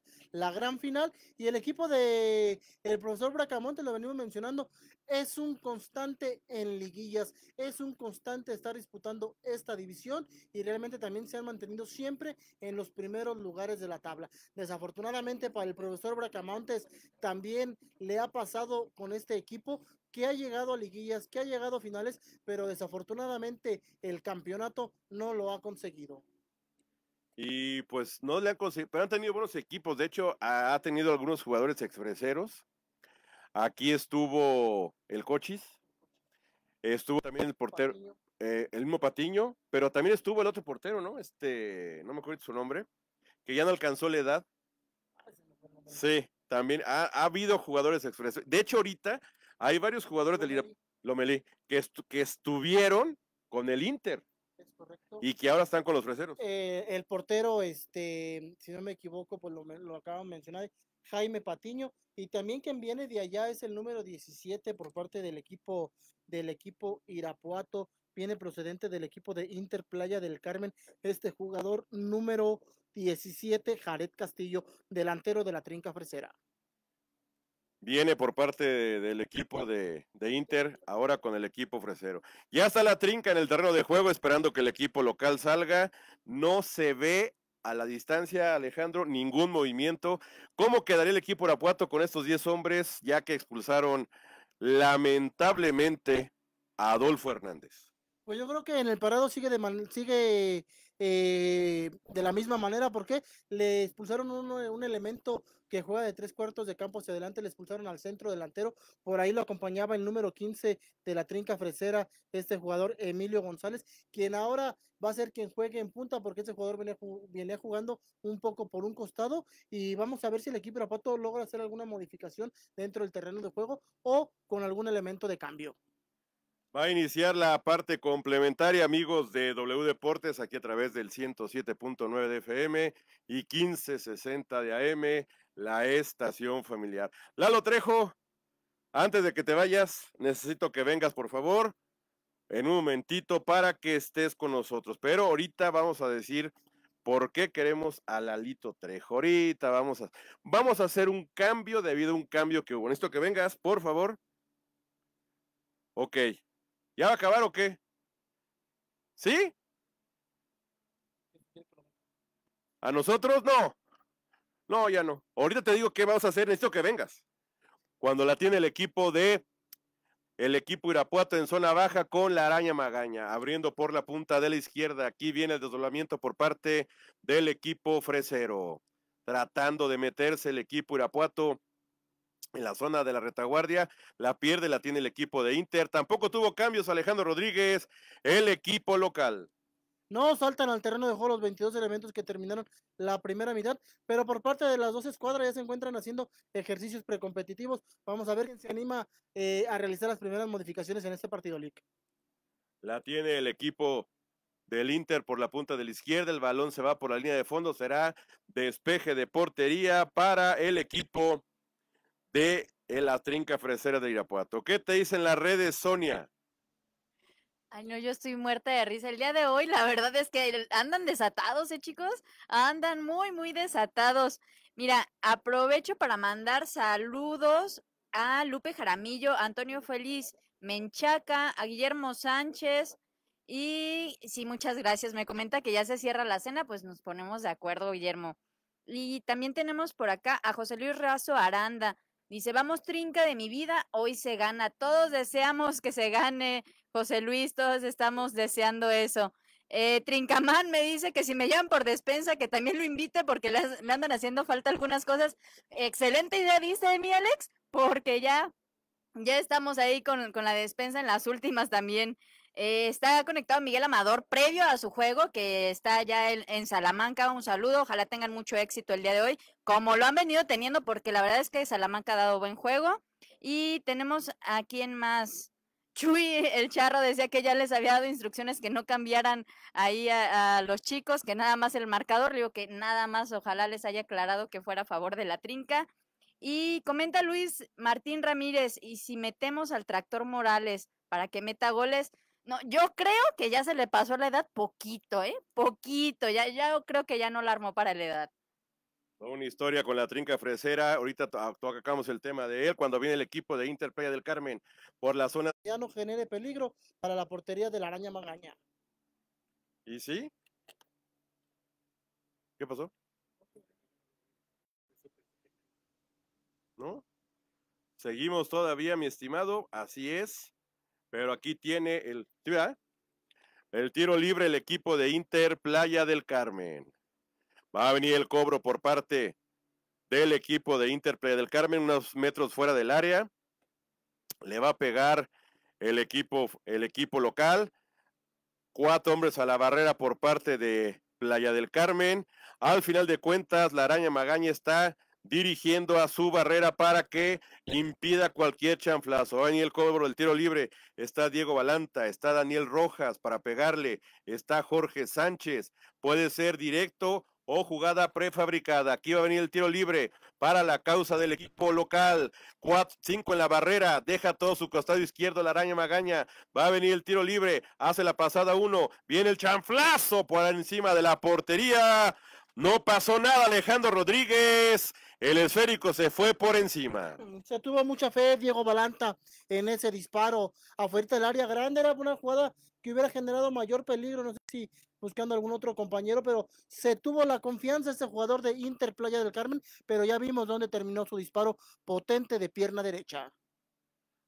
gran final. Y el equipo de el profesor Bracamonte, lo venimos mencionando, es un constante en liguillas, es un constante estar disputando esta división y realmente también se han mantenido siempre en los primeros lugares de la tabla. Desafortunadamente para el profesor Bracamontes también le ha pasado con este equipo que ha llegado a liguillas, que ha llegado a finales, pero desafortunadamente el campeonato no lo ha conseguido. Y pues no le han conseguido, pero han tenido buenos equipos. De hecho, ha, tenido algunos jugadores expreseros. Aquí estuvo el Cochis, estuvo también el portero, eh, el mismo Patiño, pero también estuvo el otro portero, ¿no? Este, no me acuerdo su nombre, que ya no alcanzó la edad. Sí, también ha, habido jugadores expreseros. De hecho, ahorita hay varios jugadores del Lomelí que, que estuvieron con el Inter correcto. Y que ahora están con los freseros. Eh, el portero, este, si no me equivoco, pues lo, lo acabo de mencionar, Jaime Patiño, y también quien viene de allá es el número 17 por parte del equipo, del equipo Irapuato, viene procedente del equipo de Interplaya del Carmen, este jugador número 17, Jared Castillo, delantero de la Trinca Fresera viene por parte del equipo de, Inter, ahora con el equipo fresero. Ya está la trinca en el terreno de juego, esperando que el equipo local salga. No se ve a la distancia, Alejandro, ningún movimiento. ¿Cómo quedaría el equipo Arapuato con estos 10 hombres, ya que expulsaron lamentablemente a Adolfo Hernández? Pues yo creo que en el parado sigue, de sigue eh, de la misma manera, porque le expulsaron un, elemento que juega de tres cuartos de campo hacia adelante, le expulsaron al centro delantero, por ahí lo acompañaba el número 15 de la trinca fresera, este jugador Emilio González, quien ahora va a ser quien juegue en punta, porque ese jugador viene, jugando un poco por un costado, y vamos a ver si el equipo Apato logra hacer alguna modificación dentro del terreno de juego o con algún elemento de cambio. Va a iniciar la parte complementaria, amigos de W Deportes, aquí a través del 107.9 de FM y 1560 de AM, la estación familiar. Lalo Trejo, antes de que te vayas, necesito que vengas, por favor, en un momentito para que estés con nosotros. Pero ahorita vamos a decir por qué queremos a Lalito Trejo. Ahorita vamos a, vamos a hacer un cambio debido a un cambio que hubo. Necesito que vengas, por favor. Ok. ¿Ya va a acabar o qué? ¿Sí? ¿A nosotros? No. No, ya no. Ahorita te digo qué vamos a hacer. Necesito que vengas. Cuando la tiene el equipo de el equipo Irapuato en zona baja con la araña magaña, abriendo por la punta de la izquierda. Aquí viene el desdoblamiento por parte del equipo Fresero. Tratando de meterse el equipo Irapuato en la zona de la retaguardia. La pierde, la tiene el equipo de Inter. Tampoco tuvo cambios Alejandro Rodríguez, el equipo local. No saltan al terreno de juego los 22 elementos que terminaron la primera mitad, pero por parte de las dos escuadras ya se encuentran haciendo ejercicios precompetitivos. Vamos a ver quién se anima eh, a realizar las primeras modificaciones en este partido, Lick. La tiene el equipo del Inter por la punta de la izquierda, el balón se va por la línea de fondo, será despeje de portería para el equipo de eh, la trinca fresera de Irapuato. ¿Qué te dicen las redes, Sonia? Ay, no, yo estoy muerta de risa. El día de hoy, la verdad es que andan desatados, ¿eh, chicos? Andan muy, muy desatados. Mira, aprovecho para mandar saludos a Lupe Jaramillo, Antonio Feliz Menchaca, a Guillermo Sánchez. Y sí, muchas gracias. Me comenta que ya se cierra la cena, pues nos ponemos de acuerdo, Guillermo. Y también tenemos por acá a José Luis Razo Aranda. Dice, vamos trinca de mi vida, hoy se gana. Todos deseamos que se gane, José Luis, todos estamos deseando eso. Eh, Trincamán me dice que si me llaman por despensa, que también lo invite porque le, andan haciendo falta algunas cosas. Excelente idea, dice mi Alex, porque ya, ya estamos ahí con, con la despensa en las últimas también. Eh, está conectado Miguel Amador previo a su juego que está ya en, Salamanca. Un saludo, ojalá tengan mucho éxito el día de hoy, como lo han venido teniendo, porque la verdad es que Salamanca ha dado buen juego. Y tenemos a quien más. Chuy, el charro, decía que ya les había dado instrucciones que no cambiaran ahí a, a los chicos, que nada más el marcador, digo que nada más, ojalá les haya aclarado que fuera a favor de la trinca. Y comenta Luis Martín Ramírez, y si metemos al tractor Morales para que meta goles, no, yo creo que ya se le pasó la edad poquito, ¿eh? Poquito, ya, ya creo que ya no la armó para la edad. Una historia con la trinca fresera. Ahorita ah, tocamos el tema de él cuando viene el equipo de Inter Playa del Carmen por la zona. Ya no genere peligro para la portería de la araña magaña. ¿Y sí? ¿Qué pasó? ¿No? Seguimos todavía, mi estimado. Así es. Pero aquí tiene el, el tiro libre el equipo de Inter Playa del Carmen. Va a venir el cobro por parte del equipo de Inter Playa del Carmen, unos metros fuera del área. Le va a pegar el equipo, el equipo local. Cuatro hombres a la barrera por parte de Playa del Carmen. Al final de cuentas, la araña Magaña está dirigiendo a su barrera para que impida cualquier chanflazo. Daniel el cobro del tiro libre, está Diego Balanta, está Daniel Rojas para pegarle, está Jorge Sánchez, puede ser directo o jugada prefabricada. Aquí va a venir el tiro libre para la causa del equipo local. 5 en la barrera, deja todo su costado izquierdo la araña Magaña. Va a venir el tiro libre, hace la pasada uno, viene el chanflazo por encima de la portería. No pasó nada, Alejandro Rodríguez. El esférico se fue por encima. Se tuvo mucha fe Diego Balanta en ese disparo afuera del área grande. Era una jugada que hubiera generado mayor peligro. No sé si buscando algún otro compañero, pero se tuvo la confianza ese jugador de Inter Playa del Carmen. Pero ya vimos dónde terminó su disparo potente de pierna derecha.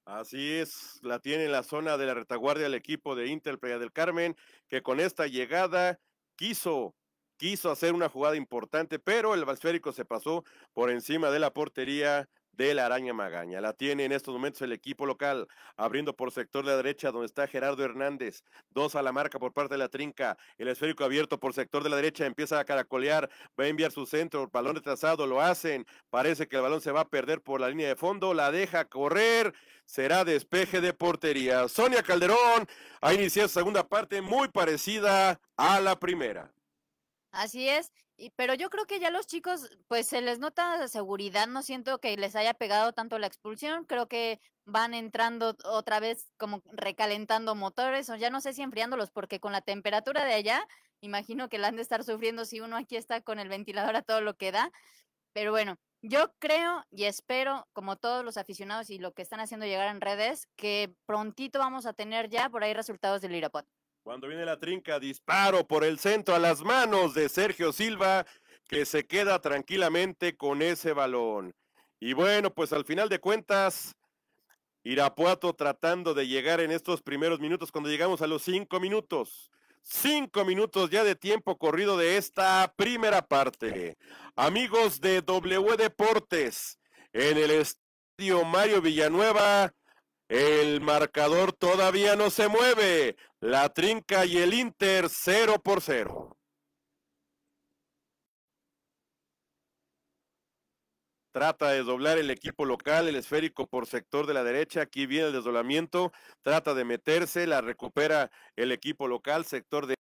Así es, la tiene en la zona de la retaguardia el equipo de Inter Playa del Carmen, que con esta llegada quiso quiso hacer una jugada importante, pero el balsférico se pasó por encima de la portería de la Araña Magaña. La tiene en estos momentos el equipo local, abriendo por sector de la derecha, donde está Gerardo Hernández. Dos a la marca por parte de la trinca. El esférico abierto por sector de la derecha, empieza a caracolear, va a enviar su centro, balón retrasado, lo hacen. Parece que el balón se va a perder por la línea de fondo, la deja correr. Será despeje de portería. Sonia Calderón ha iniciado segunda parte muy parecida a la primera. Así es, y, pero yo creo que ya los chicos, pues se les nota seguridad, no siento que les haya pegado tanto la expulsión, creo que van entrando otra vez como recalentando motores o ya no sé si enfriándolos, porque con la temperatura de allá, imagino que la han de estar sufriendo si uno aquí está con el ventilador a todo lo que da, pero bueno, yo creo y espero, como todos los aficionados y lo que están haciendo llegar en redes, que prontito vamos a tener ya por ahí resultados del Irapuato. Cuando viene la trinca, disparo por el centro a las manos de Sergio Silva, que se queda tranquilamente con ese balón. Y bueno, pues al final de cuentas, Irapuato tratando de llegar en estos primeros minutos, cuando llegamos a los cinco minutos. Cinco minutos ya de tiempo corrido de esta primera parte. Amigos de W Deportes, en el estadio Mario Villanueva, el marcador todavía no se mueve. La Trinca y el Inter 0 por 0. Trata de doblar el equipo local, el esférico por sector de la derecha. Aquí viene el desdoblamiento. Trata de meterse, la recupera el equipo local, sector de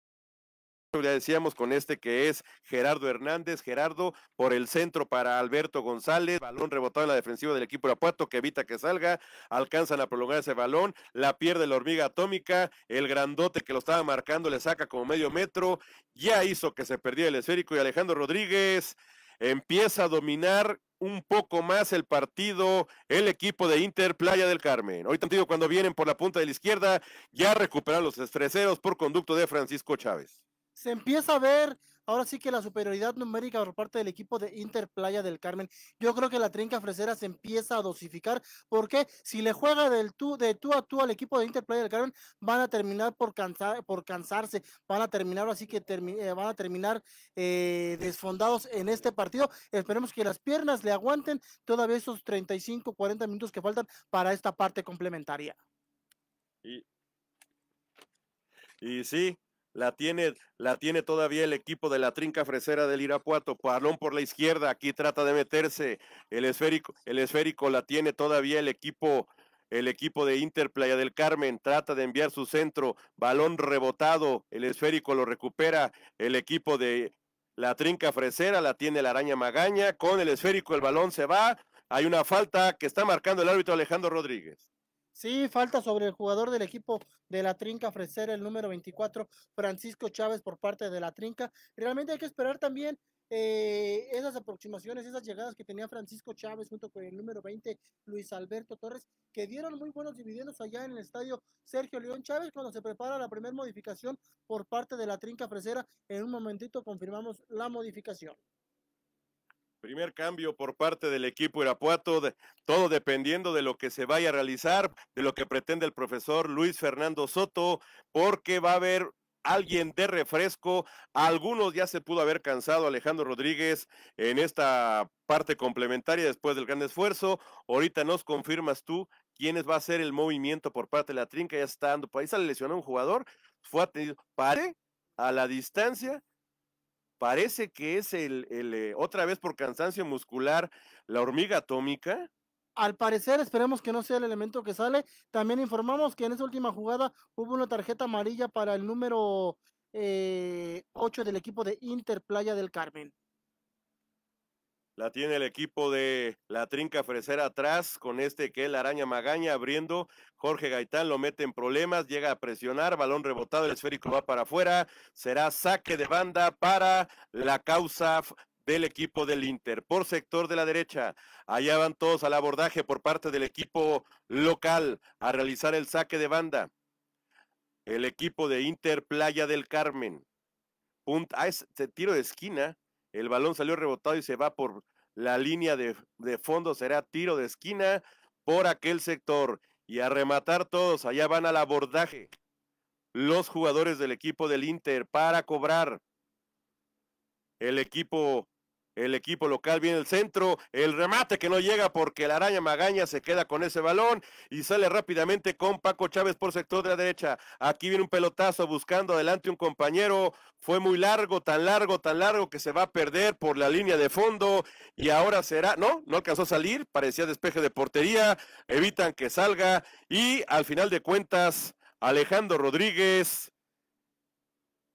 ya decíamos con este que es Gerardo Hernández. Gerardo por el centro para Alberto González. Balón rebotado en la defensiva del equipo de Apuato que evita que salga. Alcanzan a prolongar ese balón. La pierde la hormiga atómica. El grandote que lo estaba marcando le saca como medio metro. Ya hizo que se perdiera el esférico y Alejandro Rodríguez empieza a dominar un poco más el partido el equipo de Inter Playa del Carmen. Hoy tantito, cuando vienen por la punta de la izquierda, ya recuperan los estreceros por conducto de Francisco Chávez se empieza a ver ahora sí que la superioridad numérica por parte del equipo de Inter Playa del Carmen. Yo creo que la trinca fresera se empieza a dosificar porque si le juega del tú, de tú a tú al equipo de Inter Playa del Carmen, van a terminar por, cansar, por cansarse, van a terminar así que eh, van a terminar eh, desfondados en este partido. Esperemos que las piernas le aguanten todavía esos 35, 40 minutos que faltan para esta parte complementaria. Y, y sí, la tiene, la tiene todavía el equipo de la trinca fresera del Irapuato. Palón por la izquierda, aquí trata de meterse. El esférico, el esférico la tiene todavía el equipo el equipo de Inter Playa del Carmen trata de enviar su centro, balón rebotado, el esférico lo recupera, el equipo de la trinca fresera la tiene la araña Magaña, con el esférico el balón se va, hay una falta que está marcando el árbitro Alejandro Rodríguez. Sí, falta sobre el jugador del equipo de la Trinca Fresera, el número 24, Francisco Chávez, por parte de la Trinca. Realmente hay que esperar también eh, esas aproximaciones, esas llegadas que tenía Francisco Chávez junto con el número 20, Luis Alberto Torres, que dieron muy buenos dividendos allá en el estadio Sergio León Chávez cuando se prepara la primera modificación por parte de la Trinca Fresera. En un momentito confirmamos la modificación. Primer cambio por parte del equipo Irapuato, todo dependiendo de lo que se vaya a realizar, de lo que pretende el profesor Luis Fernando Soto, porque va a haber alguien de refresco. algunos ya se pudo haber cansado Alejandro Rodríguez en esta parte complementaria después del gran esfuerzo. Ahorita nos confirmas tú quiénes va a ser el movimiento por parte de la trinca. Ya está dando. Pues ahí se lesionó un jugador. Fue atendido. Pare a la distancia parece que es el, el eh, otra vez por cansancio muscular, la hormiga atómica. Al parecer, esperemos que no sea el elemento que sale. También informamos que en esa última jugada hubo una tarjeta amarilla para el número eh, ocho 8 del equipo de Inter Playa del Carmen. La tiene el equipo de la Trinca Fresera atrás con este que es la araña Magaña abriendo. Jorge Gaitán lo mete en problemas, llega a presionar, balón rebotado, el esférico va para afuera. Será saque de banda para la causa del equipo del Inter. Por sector de la derecha, allá van todos al abordaje por parte del equipo local a realizar el saque de banda. El equipo de Inter Playa del Carmen. ah, es tiro de esquina. El balón salió rebotado y se va por la línea de, fondo. Será tiro de esquina por aquel sector. Y a rematar todos. Allá van al abordaje los jugadores del equipo del Inter para cobrar. El equipo el equipo local viene el centro, el remate que no llega porque la araña Magaña se queda con ese balón y sale rápidamente con Paco Chávez por sector de la derecha. Aquí viene un pelotazo buscando adelante un compañero. Fue muy largo, tan largo, tan largo que se va a perder por la línea de fondo y ahora será, no, no alcanzó a salir, parecía despeje de portería, evitan que salga y al final de cuentas Alejandro Rodríguez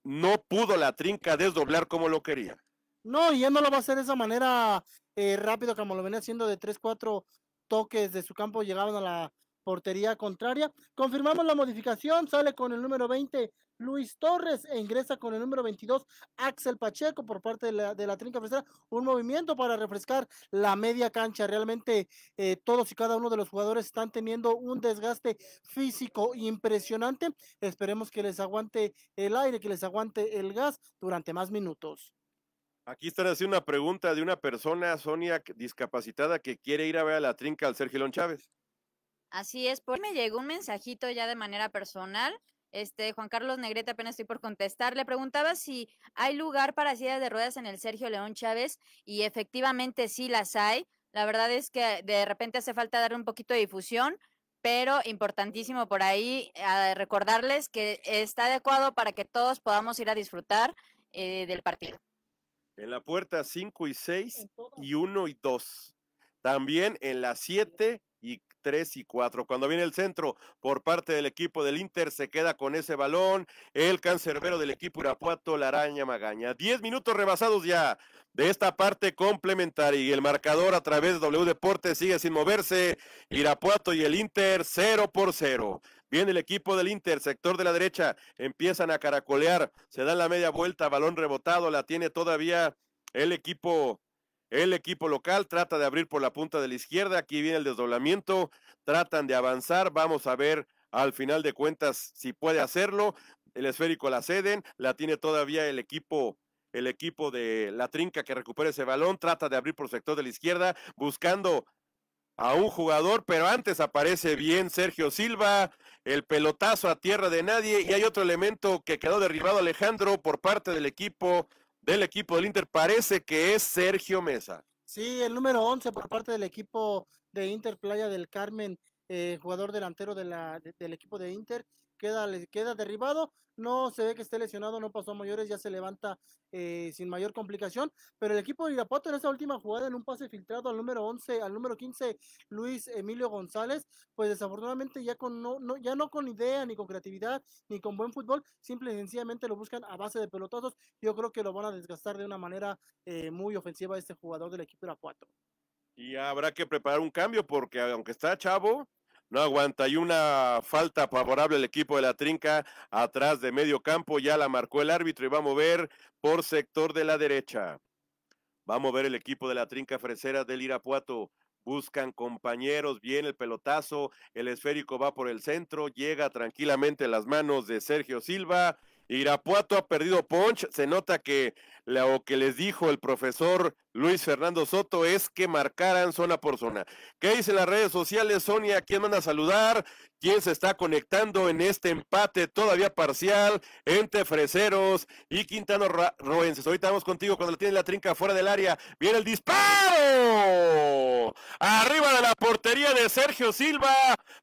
no pudo la trinca desdoblar como lo quería. No, y él no lo va a hacer de esa manera eh, rápido como lo venía haciendo de 3-4 toques de su campo llegaban a la portería contraria. Confirmamos la modificación, sale con el número 20 Luis Torres e ingresa con el número 22 Axel Pacheco por parte de la, trinca fresera. Un movimiento para refrescar la media cancha. Realmente eh, todos y cada uno de los jugadores están teniendo un desgaste físico impresionante. Esperemos que les aguante el aire, que les aguante el gas durante más minutos. Aquí estará haciendo una pregunta de una persona, Sonia, discapacitada, que quiere ir a ver a la trinca al Sergio León Chávez. Así es, pues me llegó un mensajito ya de manera personal. Este, Juan Carlos Negrete, apenas estoy por contestar. Le preguntaba si hay lugar para sillas de ruedas en el Sergio León Chávez y efectivamente sí las hay. La verdad es que de repente hace falta dar un poquito de difusión, pero importantísimo por ahí eh, recordarles que está adecuado para que todos podamos ir a disfrutar eh, del partido. En la puerta 5 y 6 y 1 y 2. También en la 7 y 3 y 4. Cuando viene el centro por parte del equipo del Inter, se queda con ese balón el cancerbero del equipo Irapuato, la araña Magaña. Diez minutos rebasados ya de esta parte complementaria y el marcador a través de W Deportes sigue sin moverse. Irapuato y el Inter 0 por 0. Viene el equipo del Inter, sector de la derecha, empiezan a caracolear, se dan la media vuelta, balón rebotado, la tiene todavía el equipo el equipo local trata de abrir por la punta de la izquierda, aquí viene el desdoblamiento, tratan de avanzar, vamos a ver al final de cuentas si puede hacerlo. El esférico la ceden, la tiene todavía el equipo el equipo de la trinca que recupera ese balón, trata de abrir por el sector de la izquierda, buscando a un jugador, pero antes aparece bien Sergio Silva, el pelotazo a tierra de nadie y hay otro elemento que quedó derribado Alejandro por parte del equipo del equipo del Inter, parece que es Sergio Mesa. Sí, el número 11 por parte del equipo de Inter Playa del Carmen, eh, jugador delantero de la, del equipo de Inter, queda, queda derribado, no se ve que esté lesionado, no pasó a mayores, ya se levanta eh, sin mayor complicación, pero el equipo de Irapuato en esa última jugada, en un pase filtrado al número 11, al número 15, Luis Emilio González, pues desafortunadamente ya, con no, ya no con idea, ni con creatividad, ni con buen fútbol, simple y sencillamente lo buscan a base de pelotazos, yo creo que lo van a desgastar de una manera eh, muy ofensiva este jugador del equipo de Irapuato. Y habrá que preparar un cambio porque aunque está chavo, no aguanta. Y una falta favorable el equipo de la trinca atrás de medio campo. Ya la marcó el árbitro y va a mover por sector de la derecha. Va a mover el equipo de la trinca fresera del Irapuato. Buscan compañeros, viene el pelotazo, el esférico va por el centro, llega tranquilamente a las manos de Sergio Silva Irapuato ha perdido punch. Se nota que lo que les dijo el profesor Luis Fernando Soto es que marcaran zona por zona. ¿Qué dicen las redes sociales, Sonia? ¿Quién manda a saludar? ¿Quién se está conectando en este empate todavía parcial entre Freseros y Quintano Roenses? Ahorita vamos contigo cuando tiene la trinca fuera del área. Viene el disparo. Arriba de la portería de Sergio Silva,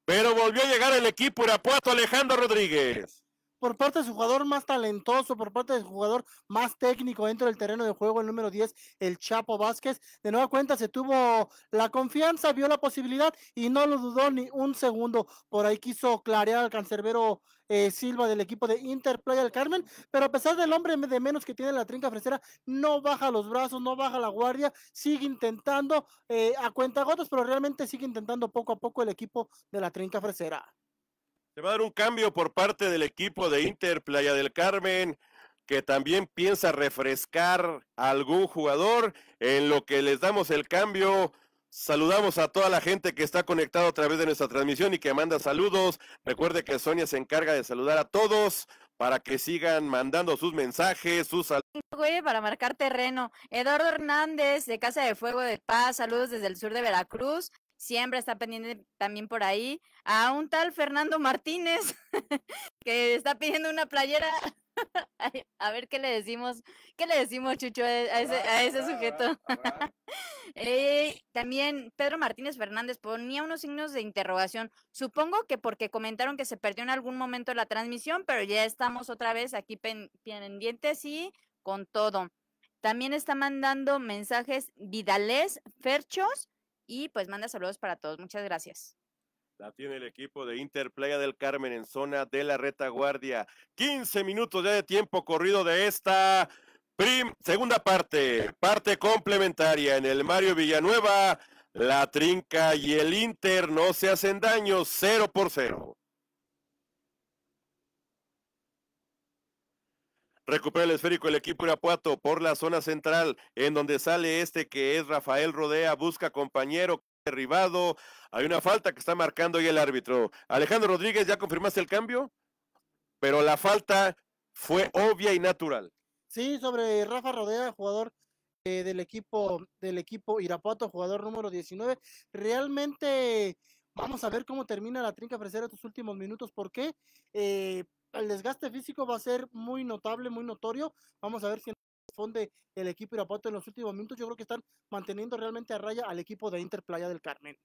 pero volvió a llegar el equipo Irapuato Alejandro Rodríguez por parte de su jugador más talentoso, por parte de jugador más técnico dentro del terreno de juego, el número 10, el Chapo Vázquez. De nueva cuenta se tuvo la confianza, vio la posibilidad y no lo dudó ni un segundo. Por ahí quiso clarear al cancerbero eh, Silva del equipo de Interplay del Carmen, pero a pesar del hombre de menos que tiene la trinca fresera, no baja los brazos, no baja la guardia, sigue intentando eh, a a gotas, pero realmente sigue intentando poco a poco el equipo de la trinca fresera. Se va a dar un cambio por parte del equipo de Inter Playa del Carmen, que también piensa refrescar a algún jugador. En lo que les damos el cambio, Saludamos a toda la gente que está conectada a través de nuestra transmisión y que manda saludos. Recuerde que Sonia se encarga de saludar a todos para que sigan mandando sus mensajes, sus saludos. Para marcar terreno. Eduardo Hernández de Casa de Fuego de Paz, saludos desde el sur de Veracruz siempre está pendiente también por ahí, a un tal Fernando Martínez, que está pidiendo una playera. a ver qué le decimos, qué le decimos, Chucho, a e, ese, a ese sujeto. Eh, también Pedro Martínez Fernández ponía unos signos de interrogación. Supongo que porque comentaron que se perdió en algún momento la transmisión, pero ya estamos otra vez aquí pendientes y con todo. También está mandando mensajes Vidalés Ferchos y pues manda saludos para todos. Muchas gracias. La tiene el equipo de Inter Playa del Carmen en zona de la retaguardia. 15 minutos ya de tiempo corrido de esta prim segunda parte, parte complementaria en el Mario Villanueva. La Trinca y el Inter no se hacen daño, 0 por 0. Recupera el esférico el equipo Irapuato por la zona central, en donde sale este que es Rafael Rodea, busca compañero derribado. Hay una falta que está marcando ahí el árbitro. Alejandro Rodríguez, ¿ya confirmaste el cambio? Pero la falta fue obvia y natural. Sí, sobre Rafa Rodea, jugador eh, del equipo del equipo Irapuato, jugador número 19. Realmente vamos a ver cómo termina la trinca fresera estos últimos minutos. ¿Por qué? Eh, el desgaste físico va a ser muy notable, muy notorio. Vamos a ver si responde el equipo Irapuato en los últimos minutos. Yo creo que están manteniendo realmente a raya al equipo de Interplaya del Carmen.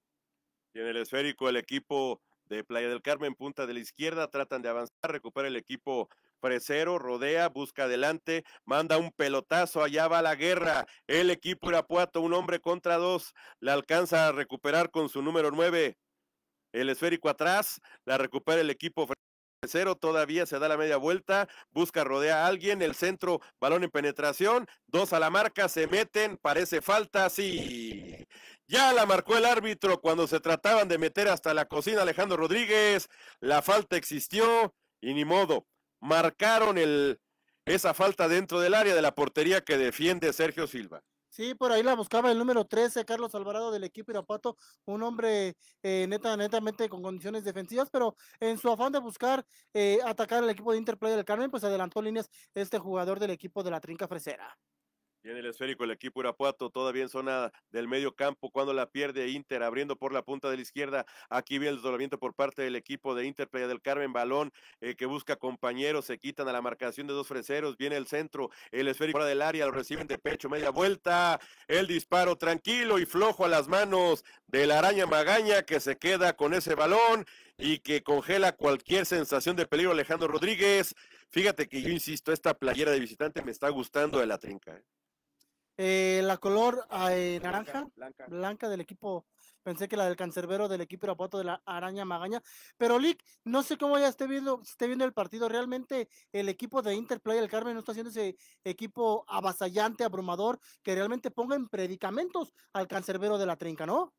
Y en el esférico, el equipo de Playa del Carmen, punta de la izquierda, tratan de avanzar, recupera el equipo Fresero, rodea, busca adelante, manda un pelotazo, allá va la guerra. El equipo Irapuato, un hombre contra dos, la alcanza a recuperar con su número nueve. El esférico atrás, la recupera el equipo Fresero cero todavía se da la media vuelta, busca rodea a alguien, el centro, balón en penetración, dos a la marca, se meten, parece falta, sí. Ya la marcó el árbitro cuando se trataban de meter hasta la cocina Alejandro Rodríguez, la falta existió y ni modo, marcaron el, esa falta dentro del área de la portería que defiende Sergio Silva. Sí, por ahí la buscaba el número 13, Carlos Alvarado del equipo Irapuato, un hombre eh, neta, netamente con condiciones defensivas, pero en su afán de buscar eh, atacar al equipo de Interplay del Carmen, pues adelantó líneas este jugador del equipo de la Trinca Fresera. Tiene el esférico el equipo Irapuato, todavía en zona del medio campo, cuando la pierde Inter, abriendo por la punta de la izquierda. Aquí viene el desdoblamiento por parte del equipo de Inter, Playa del Carmen, balón eh, que busca compañeros, se quitan a la marcación de dos freseros, viene el centro, el esférico fuera del área, lo reciben de pecho, media vuelta, el disparo tranquilo y flojo a las manos de la araña Magaña que se queda con ese balón y que congela cualquier sensación de peligro Alejandro Rodríguez. Fíjate que yo insisto, esta playera de visitante me está gustando de la trinca. ¿eh? Eh, la color ah, eh, naranja, blanca. del equipo, pensé que la del cancerbero del equipo Irapuato de la araña magaña, pero Lick, no sé cómo ya esté viendo, esté viendo el partido, realmente el equipo de Interplay, el Carmen, no está haciendo ese equipo avasallante, abrumador, que realmente ponga en predicamentos al cancerbero de la trinca, ¿no?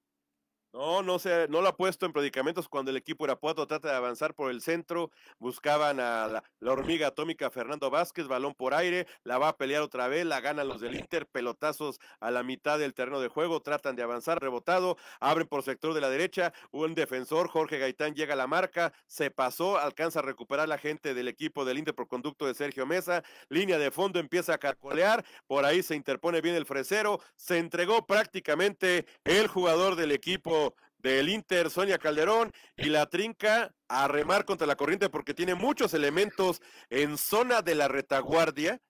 No, no no lo ha puesto en predicamentos cuando el equipo Irapuato trata de avanzar por el centro. Buscaban a la, la, hormiga atómica Fernando Vázquez, balón por aire, la va a pelear otra vez, la ganan los del Inter, pelotazos a la mitad del terreno de juego, tratan de avanzar, rebotado, abren por sector de la derecha, un defensor, Jorge Gaitán llega a la marca, se pasó, alcanza a recuperar la gente del equipo del Inter por conducto de Sergio Mesa, línea de fondo empieza a carcolear, por ahí se interpone bien el fresero, se entregó prácticamente el jugador del equipo del Inter, Sonia Calderón, y la trinca a remar contra la corriente porque tiene muchos elementos en zona de la retaguardia,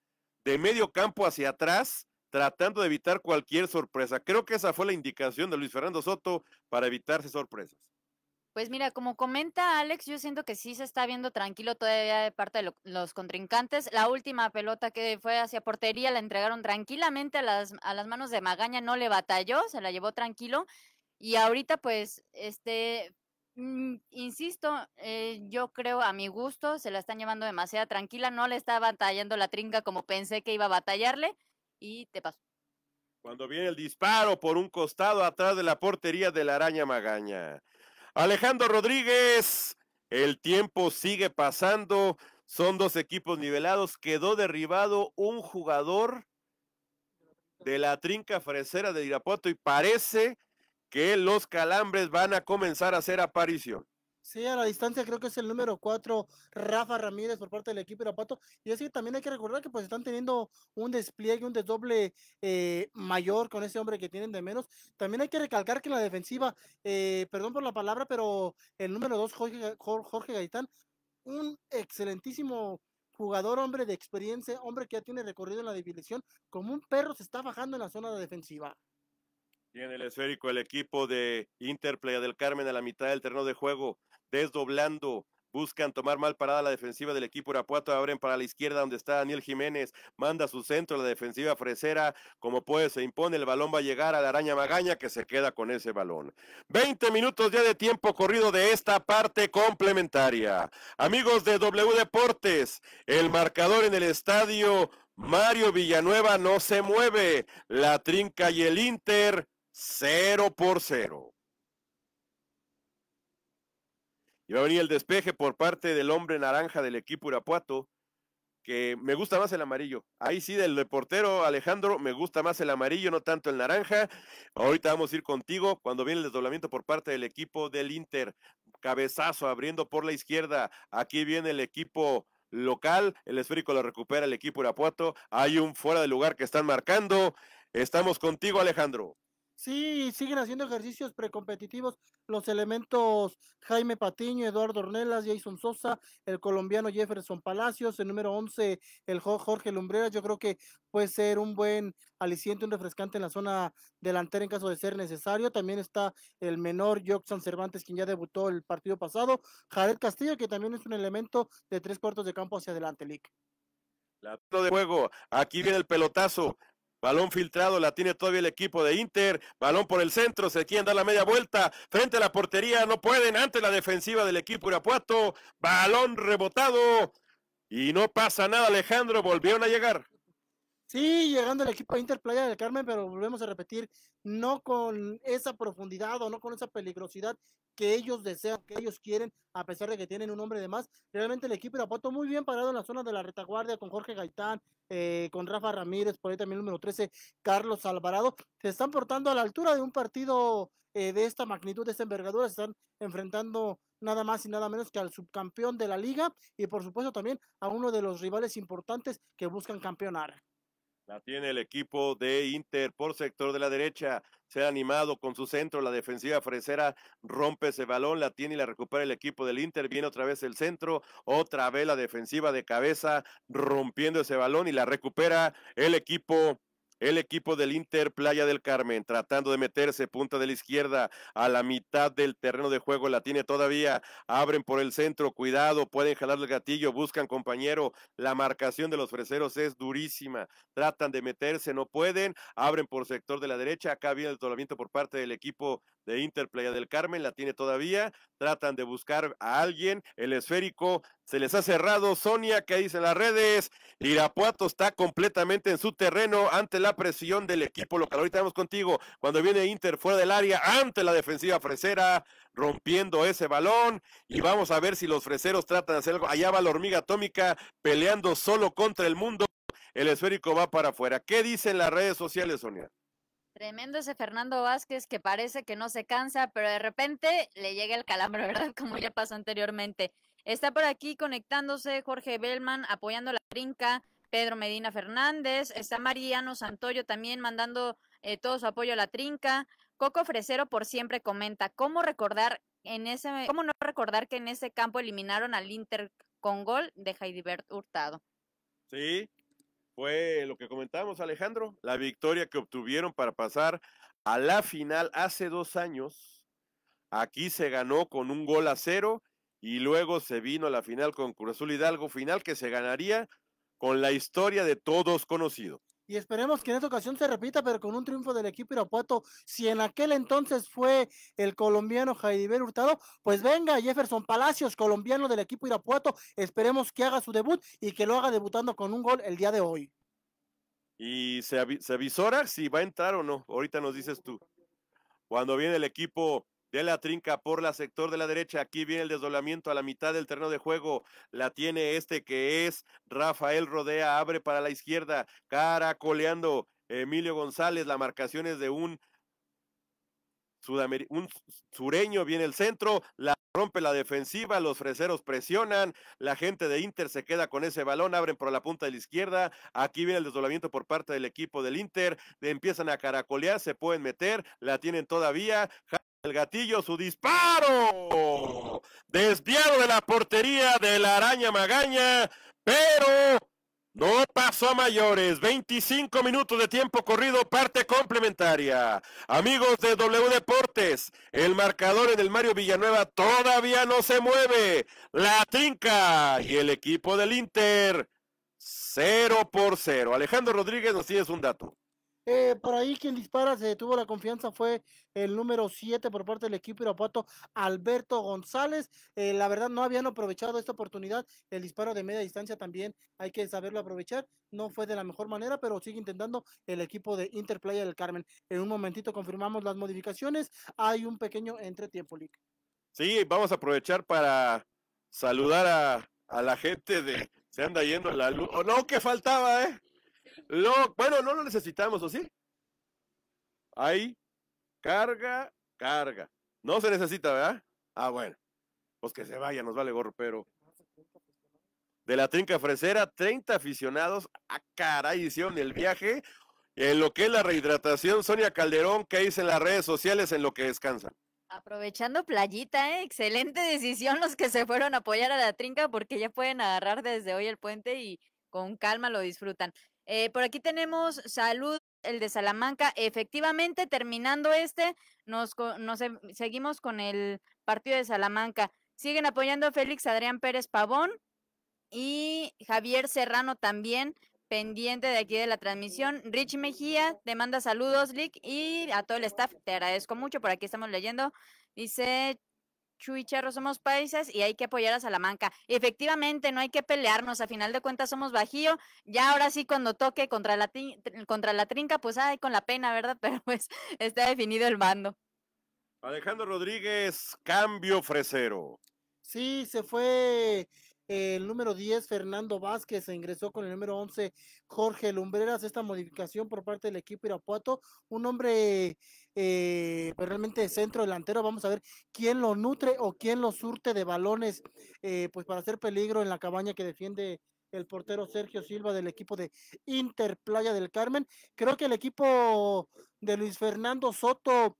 de medio campo hacia atrás, tratando de evitar cualquier sorpresa. Creo que esa fue la indicación de Luis Fernando Soto para evitarse sorpresas. Pues mira, como comenta Alex, yo siento que sí se está viendo tranquilo todavía de parte de los contrincantes. La última pelota que fue hacia portería la entregaron tranquilamente a las, a las manos de Magaña, no le batalló, se la llevó tranquilo. Y ahorita pues, este, mm, insisto, eh, yo creo a mi gusto, se la están llevando demasiado tranquila, no le está batallando la trinca como pensé que iba a batallarle y te pasó. Cuando viene el disparo por un costado atrás de la portería de la araña magaña. Alejandro Rodríguez, el tiempo sigue pasando, son dos equipos nivelados, quedó derribado un jugador de la trinca fresera de Irapuato y parece que los calambres van a comenzar a hacer aparición. Sí, a la distancia creo que es el número cuatro Rafa Ramírez, por parte del equipo Irapato. Y es que también hay que recordar que pues están teniendo un despliegue, un desdoble eh, mayor con ese hombre que tienen de menos. También hay que recalcar que en la defensiva, eh, perdón por la palabra, pero el número dos Jorge, Gaitán, un excelentísimo jugador, hombre de experiencia, hombre que ya tiene recorrido en la división, como un perro se está bajando en la zona de defensiva. Tiene el esférico el equipo de Interplay del Carmen a la mitad del terreno de juego, desdoblando. Buscan tomar mal parada la defensiva del equipo Urapuato, Abren para la izquierda donde está Daniel Jiménez. Manda su centro la defensiva Fresera. Como puede, se impone. El balón va a llegar a la araña Magaña que se queda con ese balón. 20 minutos ya de tiempo corrido de esta parte complementaria. Amigos de W Deportes, el marcador en el estadio Mario Villanueva no se mueve. La trinca y el Inter cero por cero Y va a venir el despeje por parte del hombre naranja del equipo Irapuato, que me gusta más el amarillo. Ahí sí, del reportero Alejandro, me gusta más el amarillo, no tanto el naranja. Ahorita vamos a ir contigo cuando viene el desdoblamiento por parte del equipo del Inter. Cabezazo abriendo por la izquierda. Aquí viene el equipo local. El esférico lo recupera el equipo urapuato Hay un fuera de lugar que están marcando. Estamos contigo, Alejandro. Sí, siguen haciendo ejercicios precompetitivos los elementos Jaime Patiño, Eduardo Ornelas, Jason Sosa, el colombiano Jefferson Palacios, el número 11, el Jorge Lumbreras. Yo creo que puede ser un buen aliciente, un refrescante en la zona delantera en caso de ser necesario. También está el menor Yoxan Cervantes, quien ya debutó el partido pasado. Jared Castillo, que también es un elemento de tres cuartos de campo hacia adelante, Lick. La de juego, aquí viene el pelotazo, Balón filtrado, la tiene todavía el equipo de Inter. Balón por el centro, se quieren dar la media vuelta. Frente a la portería, no pueden. Ante la defensiva del equipo Irapuato. Balón rebotado. Y no pasa nada, Alejandro. Volvieron a llegar. Sí, llegando el equipo a Interplaya del Carmen, pero volvemos a repetir, no con esa profundidad o no con esa peligrosidad que ellos desean, que ellos quieren, a pesar de que tienen un hombre de más. Realmente el equipo de Irapuato muy bien parado en la zona de la retaguardia con Jorge Gaitán, eh, con Rafa Ramírez, por ahí también el número 13, Carlos Alvarado. Se están portando a la altura de un partido eh, de esta magnitud, de esta envergadura, se están enfrentando nada más y nada menos que al subcampeón de la liga y por supuesto también a uno de los rivales importantes que buscan campeonar. La tiene el equipo de Inter por sector de la derecha. Se ha animado con su centro. La defensiva fresera rompe ese balón, la tiene y la recupera el equipo del Inter. Viene otra vez el centro, otra vez la defensiva de cabeza rompiendo ese balón y la recupera el equipo el equipo del Inter Playa del Carmen tratando de meterse punta de la izquierda a la mitad del terreno de juego. La tiene todavía. Abren por el centro. Cuidado. Pueden jalar el gatillo. Buscan compañero. La marcación de los freseros es durísima. Tratan de meterse. No pueden. Abren por sector de la derecha. Acá viene el desdoblamiento por parte del equipo de Inter, Playa del Carmen, la tiene todavía, tratan de buscar a alguien, el esférico se les ha cerrado, Sonia, ¿qué dice las redes, Irapuato está completamente en su terreno ante la presión del equipo local, ahorita vamos contigo, cuando viene Inter fuera del área, ante la defensiva fresera, rompiendo ese balón, y vamos a ver si los freseros tratan de hacer algo, allá va la hormiga atómica peleando solo contra el mundo, el esférico va para afuera, ¿qué dicen las redes sociales, Sonia? Tremendo ese Fernando Vázquez que parece que no se cansa, pero de repente le llega el calambre, ¿verdad? Como ya pasó anteriormente. Está por aquí conectándose Jorge Bellman apoyando la trinca, Pedro Medina Fernández, está Mariano Santoyo también mandando eh, todo su apoyo a la trinca. Coco Fresero por siempre comenta, ¿cómo recordar en ese, cómo no recordar que en ese campo eliminaron al Inter con gol de Heidibert Hurtado? Sí, fue lo que comentábamos, Alejandro, la victoria que obtuvieron para pasar a la final hace dos años. Aquí se ganó con un gol a cero y luego se vino a la final con Cruz Azul Hidalgo, final que se ganaría con la historia de todos conocidos y esperemos que en esta ocasión se repita, pero con un triunfo del equipo Irapuato. Si en aquel entonces fue el colombiano Jaiber Hurtado, pues venga Jefferson Palacios, colombiano del equipo Irapuato. Esperemos que haga su debut y que lo haga debutando con un gol el día de hoy. Y se, se avisora si va a entrar o no. Ahorita nos dices tú. Cuando viene el equipo de la trinca por la sector de la derecha. Aquí viene el desdoblamiento a la mitad del terreno de juego. La tiene este que es Rafael Rodea, abre para la izquierda, caracoleando Emilio González. La marcación es de un, un sureño, viene el centro, la rompe la defensiva, los freseros presionan, la gente de Inter se queda con ese balón, abren por la punta de la izquierda, aquí viene el desdoblamiento por parte del equipo del Inter, empiezan a caracolear, se pueden meter, la tienen todavía, el gatillo, su disparo desviado de la portería de la araña magaña, pero no pasó a mayores. 25 minutos de tiempo corrido, parte complementaria. Amigos de W Deportes, el marcador en el Mario Villanueva todavía no se mueve. La trinca y el equipo del Inter, 0 por 0. Alejandro Rodríguez nos tienes un dato. Eh, por ahí quien dispara se detuvo la confianza fue el número 7 por parte del equipo Irapuato, Alberto González. Eh, la verdad no habían aprovechado esta oportunidad. El disparo de media distancia también hay que saberlo aprovechar. No fue de la mejor manera, pero sigue intentando el equipo de Interplaya del Carmen. En un momentito confirmamos las modificaciones. Hay un pequeño entretiempo, Lick. Sí, vamos a aprovechar para saludar a, la gente de... Se anda yendo la luz. O oh, no, que faltaba, ¿eh? bueno, no lo necesitamos, ¿o sí? Ahí, carga, carga. No se necesita, ¿verdad? Ah, bueno. Pues que se vaya, nos vale gorro, pero. De la trinca fresera, 30 aficionados. a ah, caray, hicieron el viaje. En lo que es la rehidratación, Sonia Calderón, ¿qué dice en las redes sociales en lo que descansa? Aprovechando playita, ¿eh? excelente decisión los que se fueron a apoyar a la trinca porque ya pueden agarrar desde hoy el puente y con calma lo disfrutan. Eh, por aquí tenemos salud, el de Salamanca. Efectivamente, terminando este, nos, em, seguimos con el partido de Salamanca. Siguen apoyando a Félix Adrián Pérez Pavón y Javier Serrano también, pendiente de aquí de la transmisión. Rich Mejía te manda saludos, Lick, y a todo el staff. Te agradezco mucho, por aquí estamos leyendo. Dice Chuy somos países y hay que apoyar a Salamanca. Efectivamente, no hay que pelearnos, a final de cuentas somos bajío. Ya ahora sí, cuando toque contra la, contra la trinca, pues hay con la pena, ¿verdad? Pero pues está definido el mando. Alejandro Rodríguez, cambio fresero. Sí, se fue el número 10, Fernando Vázquez, se ingresó con el número 11, Jorge Lumbreras. Esta modificación por parte del equipo Irapuato, un hombre eh, pues, realmente centro delantero, vamos a ver quién lo nutre o quién lo surte de balones, eh, pues para hacer peligro en la cabaña que defiende el portero Sergio Silva del equipo de Interplaya del Carmen. Creo que el equipo de Luis Fernando Soto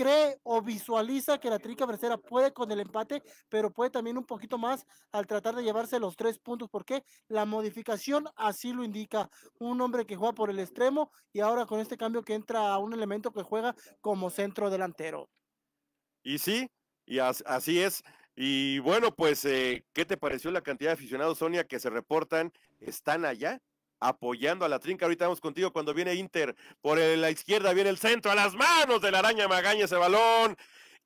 cree o visualiza que la Trica puede con el empate, pero puede también un poquito más al tratar de llevarse los tres puntos, porque la modificación así lo indica. Un hombre que juega por el extremo y ahora con este cambio que entra a un elemento que juega como centro delantero. Y sí, y así es. Y bueno, pues, eh, ¿qué te pareció la cantidad de aficionados, Sonia, que se reportan? ¿Están allá? apoyando a la trinca. Ahorita vamos contigo cuando viene Inter. Por la izquierda viene el centro. A las manos de la araña Magaña ese balón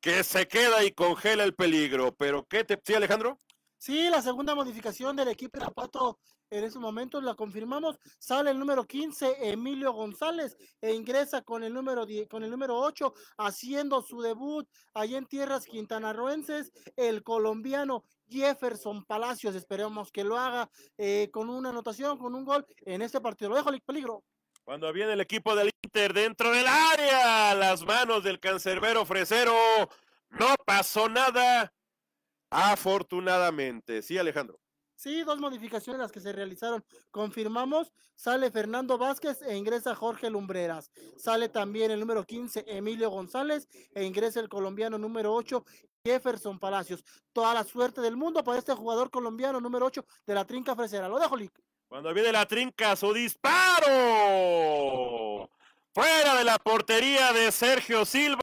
que se queda y congela el peligro. Pero ¿qué te... Sí, Alejandro? Sí, la segunda modificación del equipo de Pato. En ese momento la confirmamos. Sale el número 15, Emilio González, e ingresa con el número con el número 8, haciendo su debut ahí en tierras quintanarroenses, el colombiano Jefferson Palacios. Esperemos que lo haga eh, con una anotación, con un gol en este partido. Lo dejo el peligro. Cuando viene el equipo del Inter dentro del área, las manos del cancerbero Fresero, no pasó nada. Afortunadamente, sí, Alejandro. Sí, dos modificaciones las que se realizaron. Confirmamos, sale Fernando Vázquez e ingresa Jorge Lumbreras. Sale también el número 15, Emilio González, e ingresa el colombiano número 8, Jefferson Palacios. Toda la suerte del mundo para este jugador colombiano número 8 de la trinca fresera. Lo dejo, Lick. Cuando viene la trinca, su disparo. Fuera de la portería de Sergio Silva.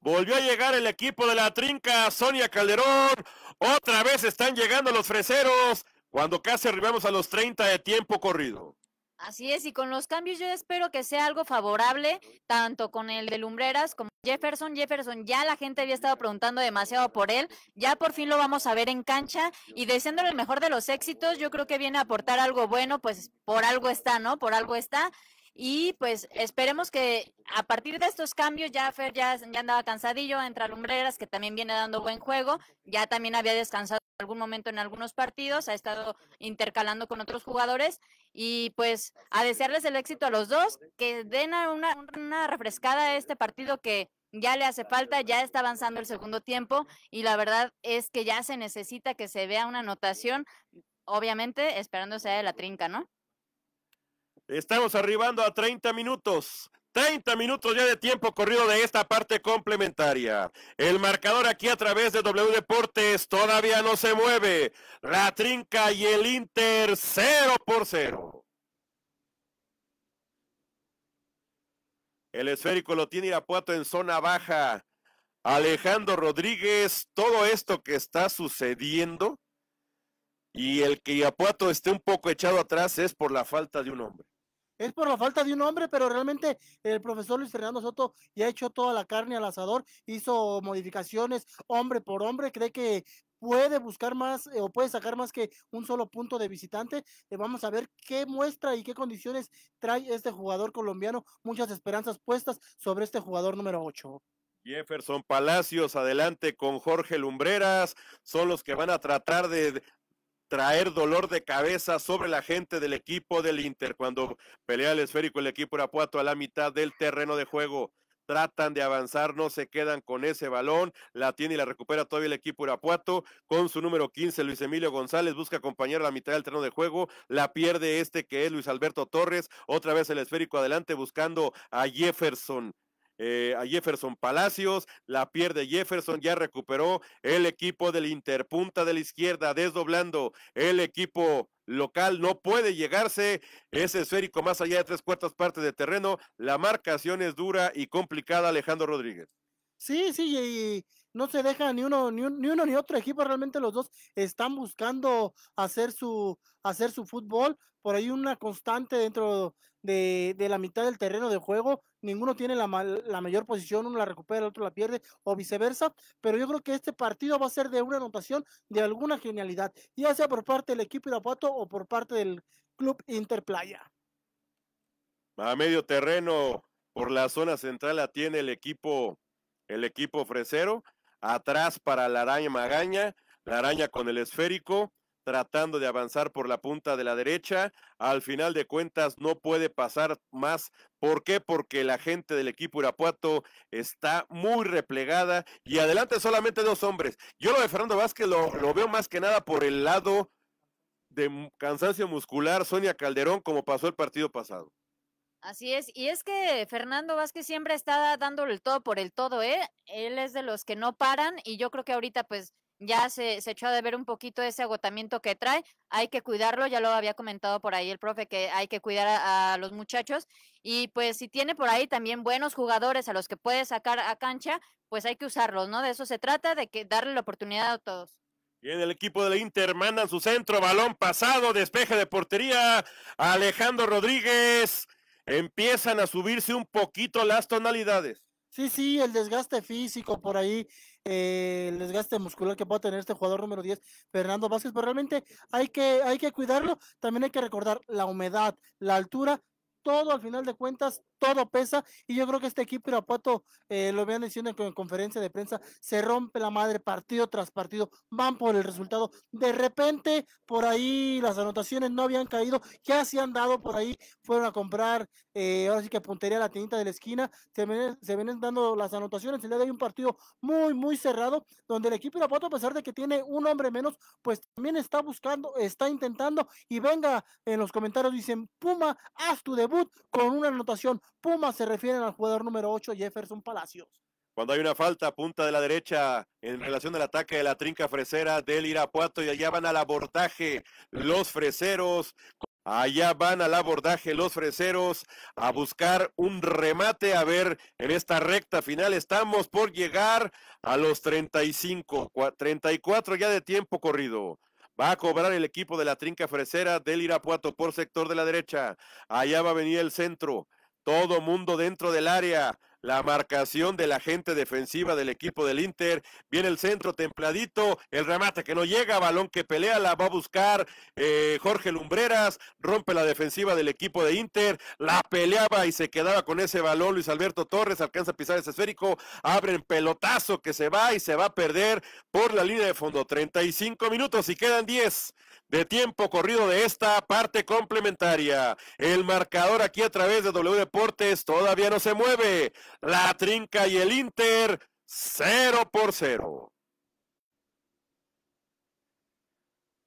Volvió a llegar el equipo de la trinca, Sonia Calderón. Otra vez están llegando los freseros cuando casi arribamos a los 30 de tiempo corrido. Así es, y con los cambios yo espero que sea algo favorable, tanto con el de Lumbreras como Jefferson. Jefferson, ya la gente había estado preguntando demasiado por él, ya por fin lo vamos a ver en cancha y deseándole el mejor de los éxitos, yo creo que viene a aportar algo bueno, pues por algo está, ¿no? Por algo está. Y pues esperemos que a partir de estos cambios, ya Fer ya, ya andaba cansadillo, entra Lumbreras, que también viene dando buen juego, ya también había descansado en algún momento en algunos partidos, ha estado intercalando con otros jugadores y pues a desearles el éxito a los dos, que den una, una refrescada a este partido que ya le hace falta, ya está avanzando el segundo tiempo y la verdad es que ya se necesita que se vea una anotación, obviamente esperándose de la trinca, ¿no? Estamos arribando a 30 minutos. 30 minutos ya de tiempo corrido de esta parte complementaria. El marcador aquí a través de W Deportes todavía no se mueve. La trinca y el Inter 0 por 0. El esférico lo tiene Irapuato en zona baja. Alejandro Rodríguez, todo esto que está sucediendo y el que Irapuato esté un poco echado atrás es por la falta de un hombre es por la falta de un hombre, pero realmente el profesor Luis Fernando Soto ya ha hecho toda la carne al asador, hizo modificaciones hombre por hombre, cree que puede buscar más eh, o puede sacar más que un solo punto de visitante. Eh, vamos a ver qué muestra y qué condiciones trae este jugador colombiano. Muchas esperanzas puestas sobre este jugador número 8. Jefferson Palacios, adelante con Jorge Lumbreras, son los que van a tratar de traer dolor de cabeza sobre la gente del equipo del Inter. Cuando pelea el esférico el equipo urapuato a la mitad del terreno de juego, tratan de avanzar, no se quedan con ese balón, la tiene y la recupera todavía el equipo urapuato con su número 15 Luis Emilio González, busca acompañar a la mitad del terreno de juego, la pierde este que es Luis Alberto Torres, otra vez el esférico adelante buscando a Jefferson, eh, a Jefferson Palacios, la pierde Jefferson, ya recuperó el equipo del Interpunta de la izquierda, desdoblando el equipo local, no puede llegarse ese esférico más allá de tres cuartas partes de terreno, la marcación es dura y complicada, Alejandro Rodríguez. Sí, sí, y no se deja ni uno ni, ni, uno ni otro equipo, realmente los dos están buscando hacer su hacer su fútbol, por ahí una constante dentro de, la mitad del terreno de juego, ninguno tiene la, mayor posición, uno la recupera, el otro la pierde o viceversa, pero yo creo que este partido va a ser de una anotación de alguna genialidad, ya sea por parte del equipo Irapuato o por parte del club Interplaya. A medio terreno, por la zona central la tiene el equipo, el equipo fresero, atrás para la araña Magaña, la araña con el esférico, tratando de avanzar por la punta de la derecha. Al final de cuentas no puede pasar más. ¿Por qué? Porque la gente del equipo Irapuato está muy replegada y adelante solamente dos hombres. Yo lo de Fernando Vázquez lo, lo veo más que nada por el lado de cansancio muscular, Sonia Calderón, como pasó el partido pasado. Así es, y es que Fernando Vázquez siempre está dándole el todo por el todo, ¿eh? Él es de los que no paran y yo creo que ahorita pues ya se, echó a ver un poquito ese agotamiento que trae. Hay que cuidarlo, ya lo había comentado por ahí el profe, que hay que cuidar a, los muchachos. Y pues si tiene por ahí también buenos jugadores a los que puede sacar a cancha, pues hay que usarlos, ¿no? De eso se trata, de que darle la oportunidad a todos. Bien, el equipo del Inter mandan su centro, balón pasado, despeje de portería, Alejandro Rodríguez. Empiezan a subirse un poquito las tonalidades. Sí, sí, el desgaste físico por ahí el desgaste muscular que pueda tener este jugador número 10, Fernando Vázquez, pero realmente hay que, hay que cuidarlo. También hay que recordar la humedad, la altura todo al final de cuentas, todo pesa. Y yo creo que este equipo Irapuato, eh, lo habían diciendo en, conferencia de prensa, se rompe la madre partido tras partido, van por el resultado. De repente, por ahí las anotaciones no habían caído, ya se han dado por ahí, fueron a comprar, eh, ahora sí que puntería la tinta de la esquina, se, vienen vienen dando las anotaciones. El día de un partido muy, muy cerrado, donde el equipo Irapuato, a pesar de que tiene un hombre menos, pues también está buscando, está intentando. Y venga, en los comentarios dicen, Puma, haz tu debut con una anotación. puma, se refieren al jugador número 8, Jefferson Palacios. Cuando hay una falta, punta de la derecha en relación al ataque de la trinca fresera del Irapuato y allá van al abordaje los freseros. Allá van al abordaje los freseros a buscar un remate. A ver, en esta recta final estamos por llegar a los 35, 34 ya de tiempo corrido. Va a cobrar el equipo de la trinca fresera del Irapuato por sector de la derecha. Allá va a venir el centro. Todo mundo dentro del área la marcación de la gente defensiva del equipo del Inter. Viene el centro templadito, el remate que no llega, balón que pelea, la va a buscar eh, Jorge Lumbreras, rompe la defensiva del equipo de Inter, la peleaba y se quedaba con ese balón Luis Alberto Torres, alcanza a pisar ese esférico, abren pelotazo que se va y se va a perder por la línea de fondo. 35 minutos y quedan 10 de tiempo corrido de esta parte complementaria. El marcador aquí a través de W Deportes todavía no se mueve. La Trinca y el Inter, 0 por 0.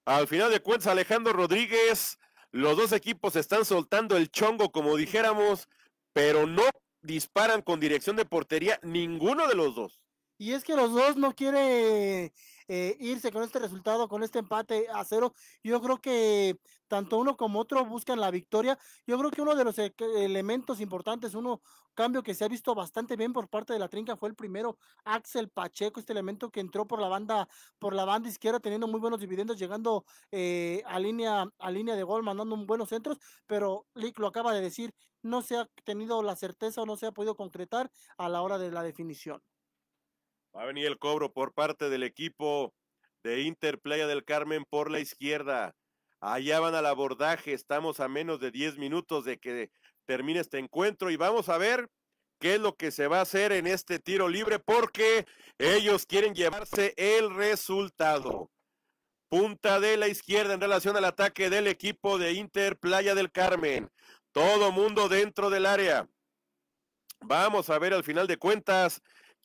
Al final de cuentas, Alejandro Rodríguez, los dos equipos están soltando el chongo, como dijéramos, pero no disparan con dirección de portería ninguno de los dos. Y es que los dos no quieren. Eh, irse con este resultado, con este empate a cero. Yo creo que tanto uno como otro buscan la victoria. Yo creo que uno de los e, elementos importantes, uno cambio que se ha visto bastante bien por parte de la trinca fue el primero Axel Pacheco, este elemento que entró por la banda por la banda izquierda teniendo muy buenos dividendos, llegando eh, a línea a línea de gol, mandando un buenos centros, pero Lick lo acaba de decir, no se ha tenido la certeza o no se ha podido concretar a la hora de la definición. Va a venir el cobro por parte del equipo de Interplaya del Carmen por la izquierda. Allá van al abordaje. Estamos a menos de 10 minutos de que termine este encuentro y vamos a ver qué es lo que se va a hacer en este tiro libre porque ellos quieren llevarse el resultado. Punta de la izquierda en relación al ataque del equipo de Inter Playa del Carmen. Todo mundo dentro del área. Vamos a ver al final de cuentas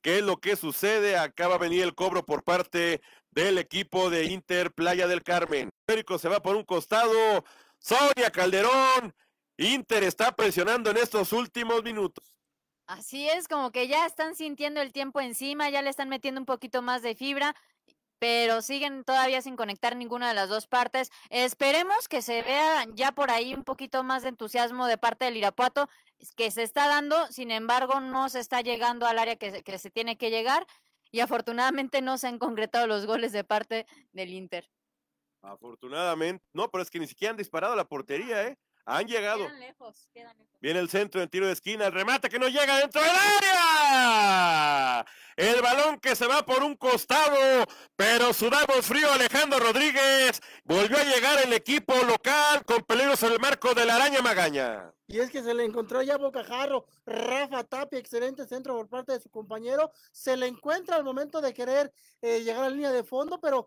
¿Qué es lo que sucede? Acaba de venir el cobro por parte del equipo de Inter Playa del Carmen. Federico se va por un costado. Sonia Calderón. Inter está presionando en estos últimos minutos. Así es, como que ya están sintiendo el tiempo encima, ya le están metiendo un poquito más de fibra, pero siguen todavía sin conectar ninguna de las dos partes. Esperemos que se vea ya por ahí un poquito más de entusiasmo de parte del Irapuato, que se está dando, sin embargo, no se está llegando al área que, se tiene que llegar y afortunadamente no se han concretado los goles de parte del Inter. Afortunadamente, no, pero es que ni siquiera han disparado la portería, ¿eh? Han llegado. lejos, Viene el centro en tiro de esquina, el remate que no llega dentro del área. El balón que se va por un costado, pero sudamos frío Alejandro Rodríguez. Volvió a llegar el equipo local con peligros en el marco de la araña Magaña. Y es que se le encontró ya bocajarro. Rafa Tapia, excelente centro por parte de su compañero. Se le encuentra al momento de querer eh, llegar a la línea de fondo, pero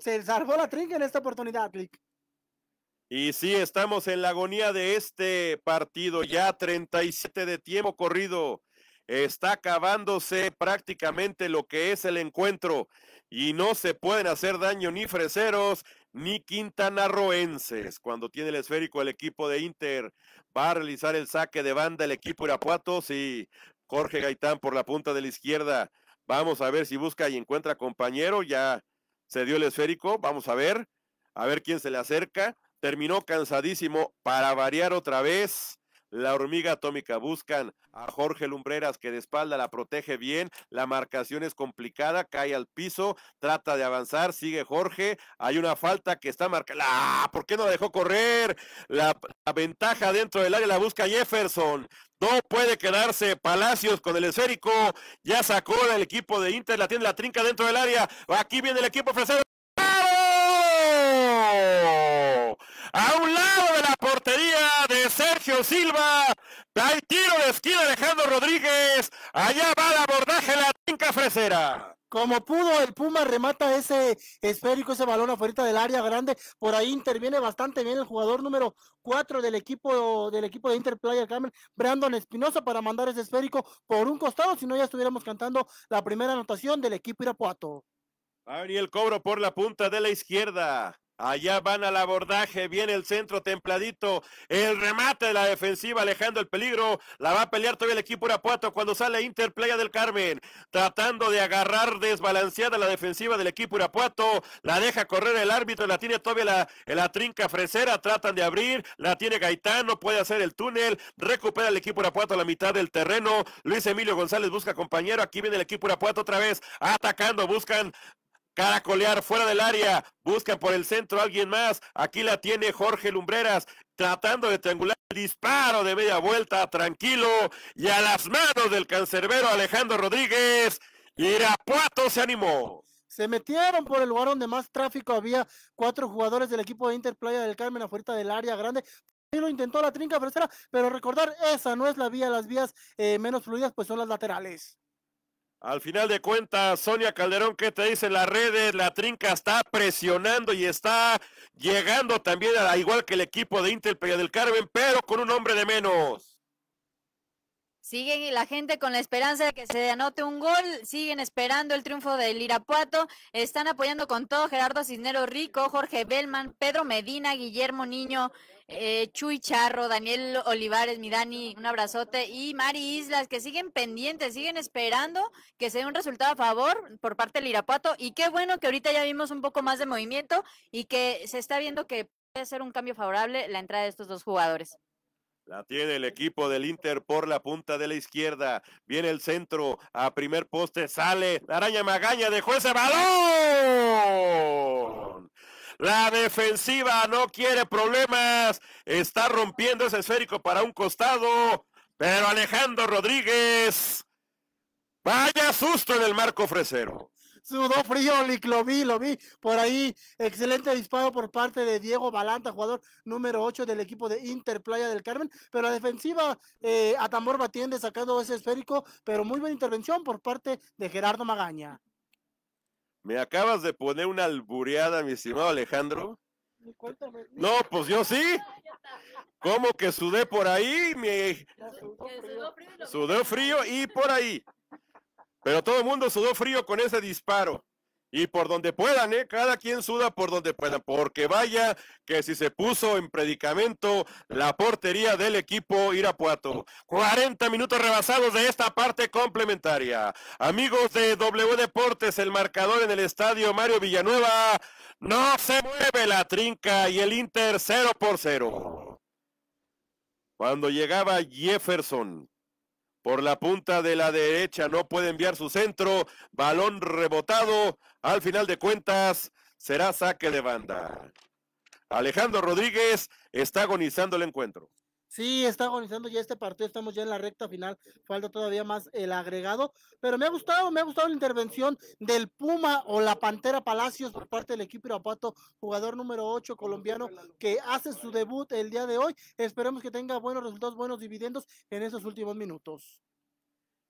se salvó la trinca en esta oportunidad, Click. Y sí, estamos en la agonía de este partido, ya 37 de tiempo corrido. Está acabándose prácticamente lo que es el encuentro y no se pueden hacer daño ni freseros ni quintanarroenses. Cuando tiene el esférico el equipo de Inter, va a realizar el saque de banda el equipo Irapuatos y Jorge Gaitán por la punta de la izquierda. Vamos a ver si busca y encuentra compañero. Ya se dio el esférico. Vamos a ver. A ver quién se le acerca terminó cansadísimo para variar otra vez. La hormiga atómica buscan a Jorge Lumbreras que de espalda la protege bien, la marcación es complicada, cae al piso, trata de avanzar, sigue Jorge, hay una falta que está marcada. ¡Ah! ¿Por qué no la dejó correr? La, ventaja dentro del área la busca Jefferson. No puede quedarse Palacios con el esférico. Ya sacó el equipo de Inter, la tiene la trinca dentro del área. Aquí viene el equipo francés. a un lado de la portería de Sergio Silva. da el tiro de esquina Alejandro Rodríguez. Allá va el abordaje la finca fresera. Como pudo, el Puma remata ese esférico, ese balón afuera del área grande. Por ahí interviene bastante bien el jugador número 4 del equipo del equipo de Interplayer Carmen Brandon Espinosa, para mandar ese esférico por un costado. Si no, ya estuviéramos cantando la primera anotación del equipo Irapuato. Ariel el cobro por la punta de la izquierda. Allá van al abordaje, viene el centro templadito, el remate de la defensiva alejando el peligro, la va a pelear todavía el equipo Urapuato cuando sale Interplaya del Carmen, tratando de agarrar desbalanceada la defensiva del equipo Urapuato, la deja correr el árbitro, la tiene todavía la, la trinca fresera, tratan de abrir, la tiene Gaitán, no puede hacer el túnel, recupera el equipo Urapuato a la mitad del terreno, Luis Emilio González busca compañero, aquí viene el equipo Urapuato otra vez, atacando, buscan caracolear fuera del área, buscan por el centro a alguien más, aquí la tiene Jorge Lumbreras, tratando de triangular el disparo de media vuelta, tranquilo, y a las manos del cancerbero Alejandro Rodríguez, Irapuato se animó. Se metieron por el lugar donde más tráfico había. Cuatro jugadores del equipo de Interplaya del Carmen afuera del área grande. y lo intentó la trinca pero recordar, esa no es la vía. Las vías eh, menos fluidas pues son las laterales. Al final de cuentas, Sonia Calderón, ¿qué te dice las redes? La trinca está presionando y está llegando también, al igual que el equipo de Intel del Carmen, pero con un hombre de menos. Siguen la gente con la esperanza de que se anote un gol, siguen esperando el triunfo del Irapuato, están apoyando con todo Gerardo Cisnero Rico, Jorge Bellman, Pedro Medina, Guillermo Niño, eh, Chuy Charro, Daniel Olivares, mi un abrazote, y Mari Islas, que siguen pendientes, siguen esperando que se dé un resultado a favor por parte del Irapuato, y qué bueno que ahorita ya vimos un poco más de movimiento y que se está viendo que puede ser un cambio favorable la entrada de estos dos jugadores. La tiene el equipo del Inter por la punta de la izquierda. Viene el centro a primer poste. Sale. La araña Magaña dejó ese balón. La defensiva no quiere problemas. Está rompiendo ese esférico para un costado. Pero Alejandro Rodríguez. Vaya susto en el marco fresero. Sudó frío, lo vi, lo vi. Por ahí, excelente disparo por parte de Diego Balanta, jugador número 8 del equipo de Interplaya del Carmen. Pero la defensiva, eh, a tambor sacando ese esférico. Pero muy buena intervención por parte de Gerardo Magaña. Me acabas de poner una albureada, mi estimado Alejandro. No, pues yo sí. ¿Cómo que sudé por ahí? Mi... Sudó frío y por ahí. Pero todo el mundo sudó frío con ese disparo y por donde puedan, ¿eh? Cada quien suda por donde puedan, porque vaya que si se puso en predicamento la portería del equipo Irapuato. 40 minutos rebasados de esta parte complementaria. Amigos de W Deportes, el marcador en el estadio Mario Villanueva, no se mueve la trinca y el Inter 0 por 0. Cuando llegaba Jefferson, por la punta de la derecha, no puede enviar su centro, balón rebotado, al final de cuentas, será saque de banda. Alejandro Rodríguez está agonizando el encuentro. Sí, está agonizando ya este partido, estamos ya en la recta final, falta todavía más el agregado, pero me ha gustado, me ha gustado la intervención del Puma o la Pantera Palacios por parte del equipo Irapuato, jugador número 8 colombiano que hace su debut el día de hoy. Esperemos que tenga buenos resultados, buenos dividendos en esos últimos minutos.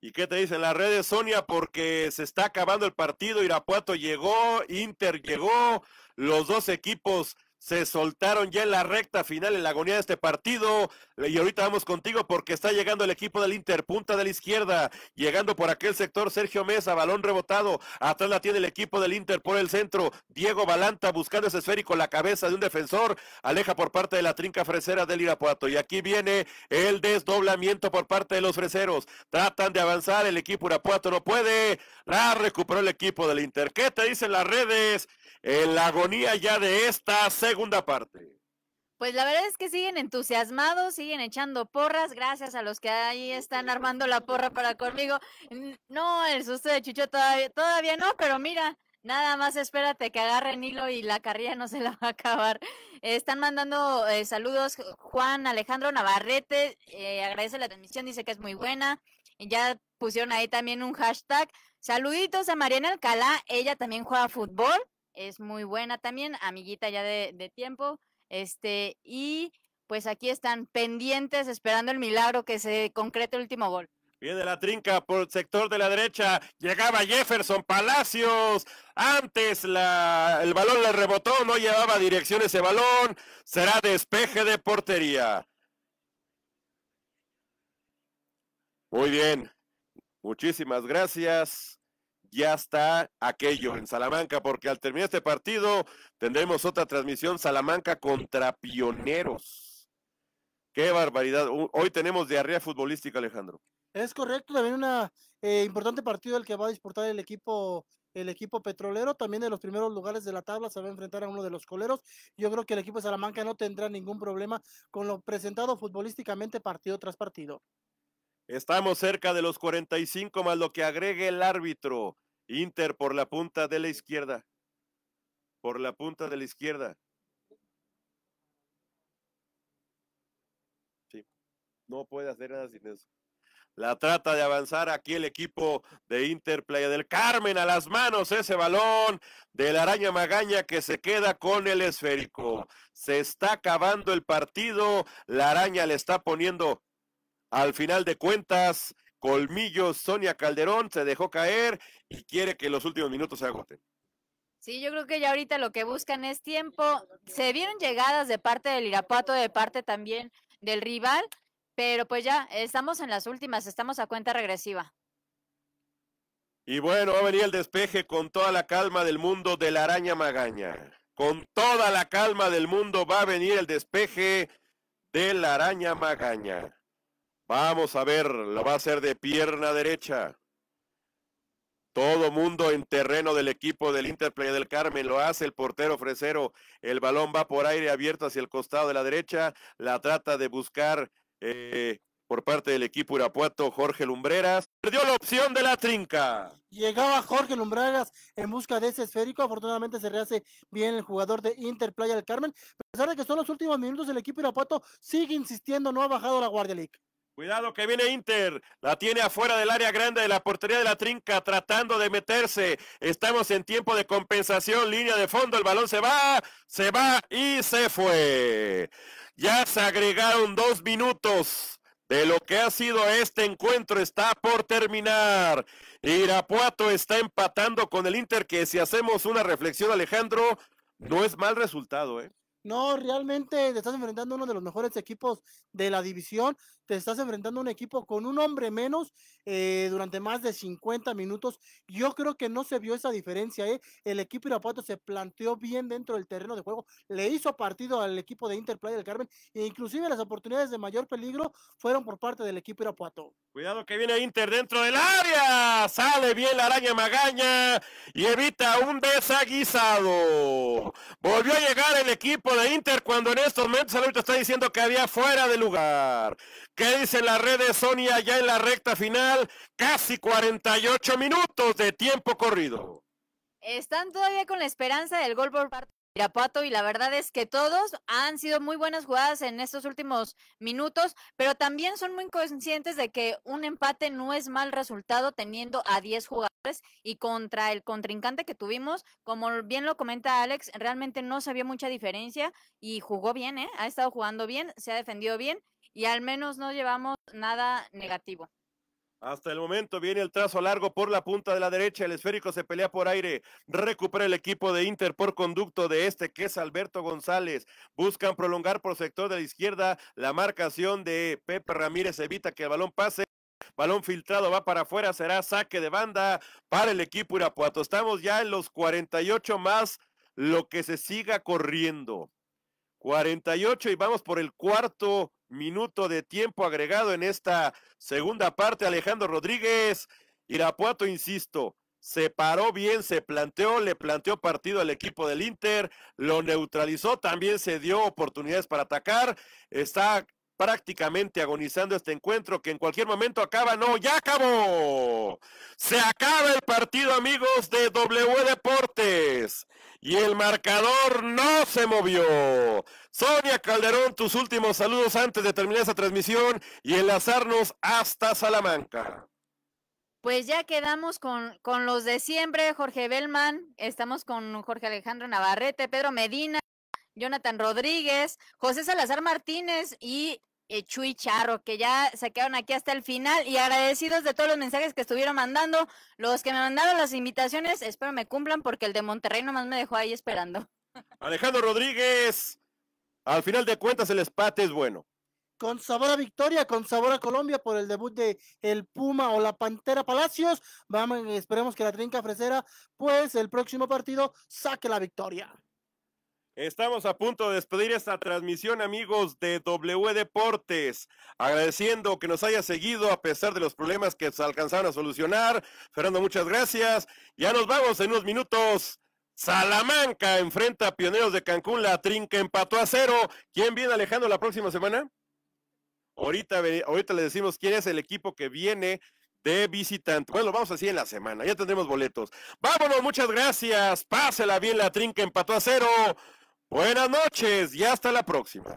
¿Y qué te dicen las redes, Sonia? Porque se está acabando el partido, Irapuato llegó, Inter llegó, los dos equipos se soltaron ya en la recta final, en la agonía de este partido. Y ahorita vamos contigo porque está llegando el equipo del Inter, punta de la izquierda, llegando por aquel sector Sergio Mesa, balón rebotado. Atrás la tiene el equipo del Inter por el centro. Diego Balanta buscando ese esférico, la cabeza de un defensor. Aleja por parte de la trinca fresera del Irapuato. Y aquí viene el desdoblamiento por parte de los freseros. Tratan de avanzar, el equipo Irapuato no puede. La recuperó el equipo del Inter. ¿Qué te dicen las redes? la agonía ya de esta segunda parte. Pues la verdad es que siguen entusiasmados, siguen echando porras, gracias a los que ahí están armando la porra para conmigo. No, el susto de Chucho todavía, todavía no, pero mira, Nada más espérate que agarren hilo y la carrilla no se la va a acabar. están mandando eh, saludos Juan Alejandro Navarrete, eh, agradece la transmisión, dice que es muy buena. Ya pusieron ahí también un hashtag. Saluditos a Mariana Alcalá, ella también juega fútbol es muy buena también, amiguita ya de, tiempo. Este, y pues aquí están pendientes, esperando el milagro que se concrete el último gol. Viene la trinca por el sector de la derecha. Llegaba Jefferson Palacios. Antes la, el balón le rebotó, no llevaba dirección ese balón. Será despeje de portería. Muy bien. Muchísimas gracias ya está aquello en Salamanca, porque al terminar este partido tendremos otra transmisión Salamanca contra Pioneros. Qué barbaridad. Hoy tenemos diarrea futbolística, Alejandro. Es correcto, también una eh, importante partido el que va a disputar el equipo el equipo petrolero, también de los primeros lugares de la tabla, se va a enfrentar a uno de los coleros. Yo creo que el equipo de Salamanca no tendrá ningún problema con lo presentado futbolísticamente partido tras partido. Estamos cerca de los 45 más lo que agregue el árbitro. Inter por la punta de la izquierda. Por la punta de la izquierda. Sí, no puede hacer nada sin eso. La trata de avanzar aquí el equipo de Inter Playa del Carmen a las manos ese balón de la araña Magaña que se queda con el esférico. Se está acabando el partido, la araña le está poniendo al final de cuentas colmillos, Sonia Calderón se dejó caer y quiere que los últimos minutos se agoten. Sí, yo creo que ya ahorita lo que buscan es tiempo. Se vieron llegadas de parte del Irapuato, de parte también del rival, pero pues ya estamos en las últimas, estamos a cuenta regresiva. Y bueno, va a venir el despeje con toda la calma del mundo de la araña magaña. Con toda la calma del mundo va a venir el despeje de la araña magaña. Vamos a ver, lo va a hacer de pierna derecha. Todo mundo en terreno del equipo del Interplay del Carmen. Lo hace el portero Fresero. El balón va por aire abierto hacia el costado de la derecha. La trata de buscar eh, por parte del equipo Irapuato Jorge Lumbreras. Perdió la opción de la trinca. Llegaba Jorge Lumbreras en busca de ese esférico. Afortunadamente se rehace bien el jugador de Interplay del Carmen. A pesar de que son los últimos minutos, el equipo Irapuato sigue insistiendo. No ha bajado la Guardia League. Cuidado que viene Inter, la tiene afuera del área grande de la portería de la trinca, tratando de meterse. Estamos en tiempo de compensación, línea de fondo, el balón se va, se va y se fue. Ya se agregaron dos minutos de lo que ha sido este encuentro, está por terminar. Irapuato está empatando con el Inter, que si hacemos una reflexión, Alejandro, no es mal resultado, ¿eh? No, realmente te estás enfrentando uno de los mejores equipos de la división te estás enfrentando a un equipo con un hombre menos eh, durante más de 50 minutos. Yo creo que no se vio esa diferencia. ¿eh? El equipo Irapuato se planteó bien dentro del terreno de juego, le hizo partido al equipo de Inter Playa del Carmen e inclusive las oportunidades de mayor peligro fueron por parte del equipo Irapuato. Cuidado que viene Inter dentro del área. Sale bien la araña Magaña y evita un desaguisado. Volvió a llegar el equipo de Inter cuando en estos momentos el está diciendo que había fuera de lugar. ¿Qué dice la red de Sonia ya en la recta final? Casi 48 minutos de tiempo corrido. Están todavía con la esperanza del gol por parte de Irapuato y la verdad es que todos han sido muy buenas jugadas en estos últimos minutos, pero también son muy conscientes de que un empate no es mal resultado teniendo a 10 jugadores y contra el contrincante que tuvimos, como bien lo comenta Alex, realmente no se vio mucha diferencia y jugó bien, ¿eh? ha estado jugando bien, se ha defendido bien y al menos no llevamos nada negativo. Hasta el momento viene el trazo largo por la punta de la derecha. El esférico se pelea por aire. Recupera el equipo de Inter por conducto de este, que es Alberto González. Buscan prolongar por sector de la izquierda. La marcación de Pepe Ramírez evita que el balón pase. Balón filtrado va para afuera. Será saque de banda para el equipo Irapuato. Estamos ya en los 48 más lo que se siga corriendo. 48 y vamos por el cuarto minuto de tiempo agregado en esta segunda parte. Alejandro Rodríguez, Irapuato, insisto, se paró bien, se planteó, le planteó partido al equipo del Inter, lo neutralizó, también se dio oportunidades para atacar, está prácticamente agonizando este encuentro que en cualquier momento acaba. No, ya acabó. Se acaba el partido, amigos de W Deportes. Y el marcador no se movió. Sonia Calderón, tus últimos saludos antes de terminar esta transmisión y enlazarnos hasta Salamanca. Pues ya quedamos con, con los de siempre, Jorge Bellman, estamos con Jorge Alejandro Navarrete, Pedro Medina. Jonathan Rodríguez, José Salazar Martínez y eh, Chuy Charro, que ya se quedaron aquí hasta el final y agradecidos de todos los mensajes que estuvieron mandando. Los que me mandaron las invitaciones, espero me cumplan porque el de Monterrey nomás me dejó ahí esperando. Alejandro Rodríguez, al final de cuentas el espate es bueno. Con sabor a victoria, con sabor a Colombia por el debut de el Puma o la Pantera Palacios. Vamos, esperemos que la trinca fresera, pues el próximo partido saque la victoria. Estamos a punto de despedir esta transmisión, amigos de W Deportes. Agradeciendo que nos haya seguido a pesar de los problemas que se alcanzaron a solucionar. Fernando, muchas gracias. Ya nos vamos en unos minutos. Salamanca enfrenta a Pioneros de Cancún. La trinca empató a cero. ¿Quién viene Alejandro la próxima semana? Ahorita, ahorita le decimos quién es el equipo que viene de visitante. Bueno, vamos así en la semana. Ya tendremos boletos. Vámonos, muchas gracias. Pásela bien la trinca empató a cero. Buenas noches y hasta la próxima.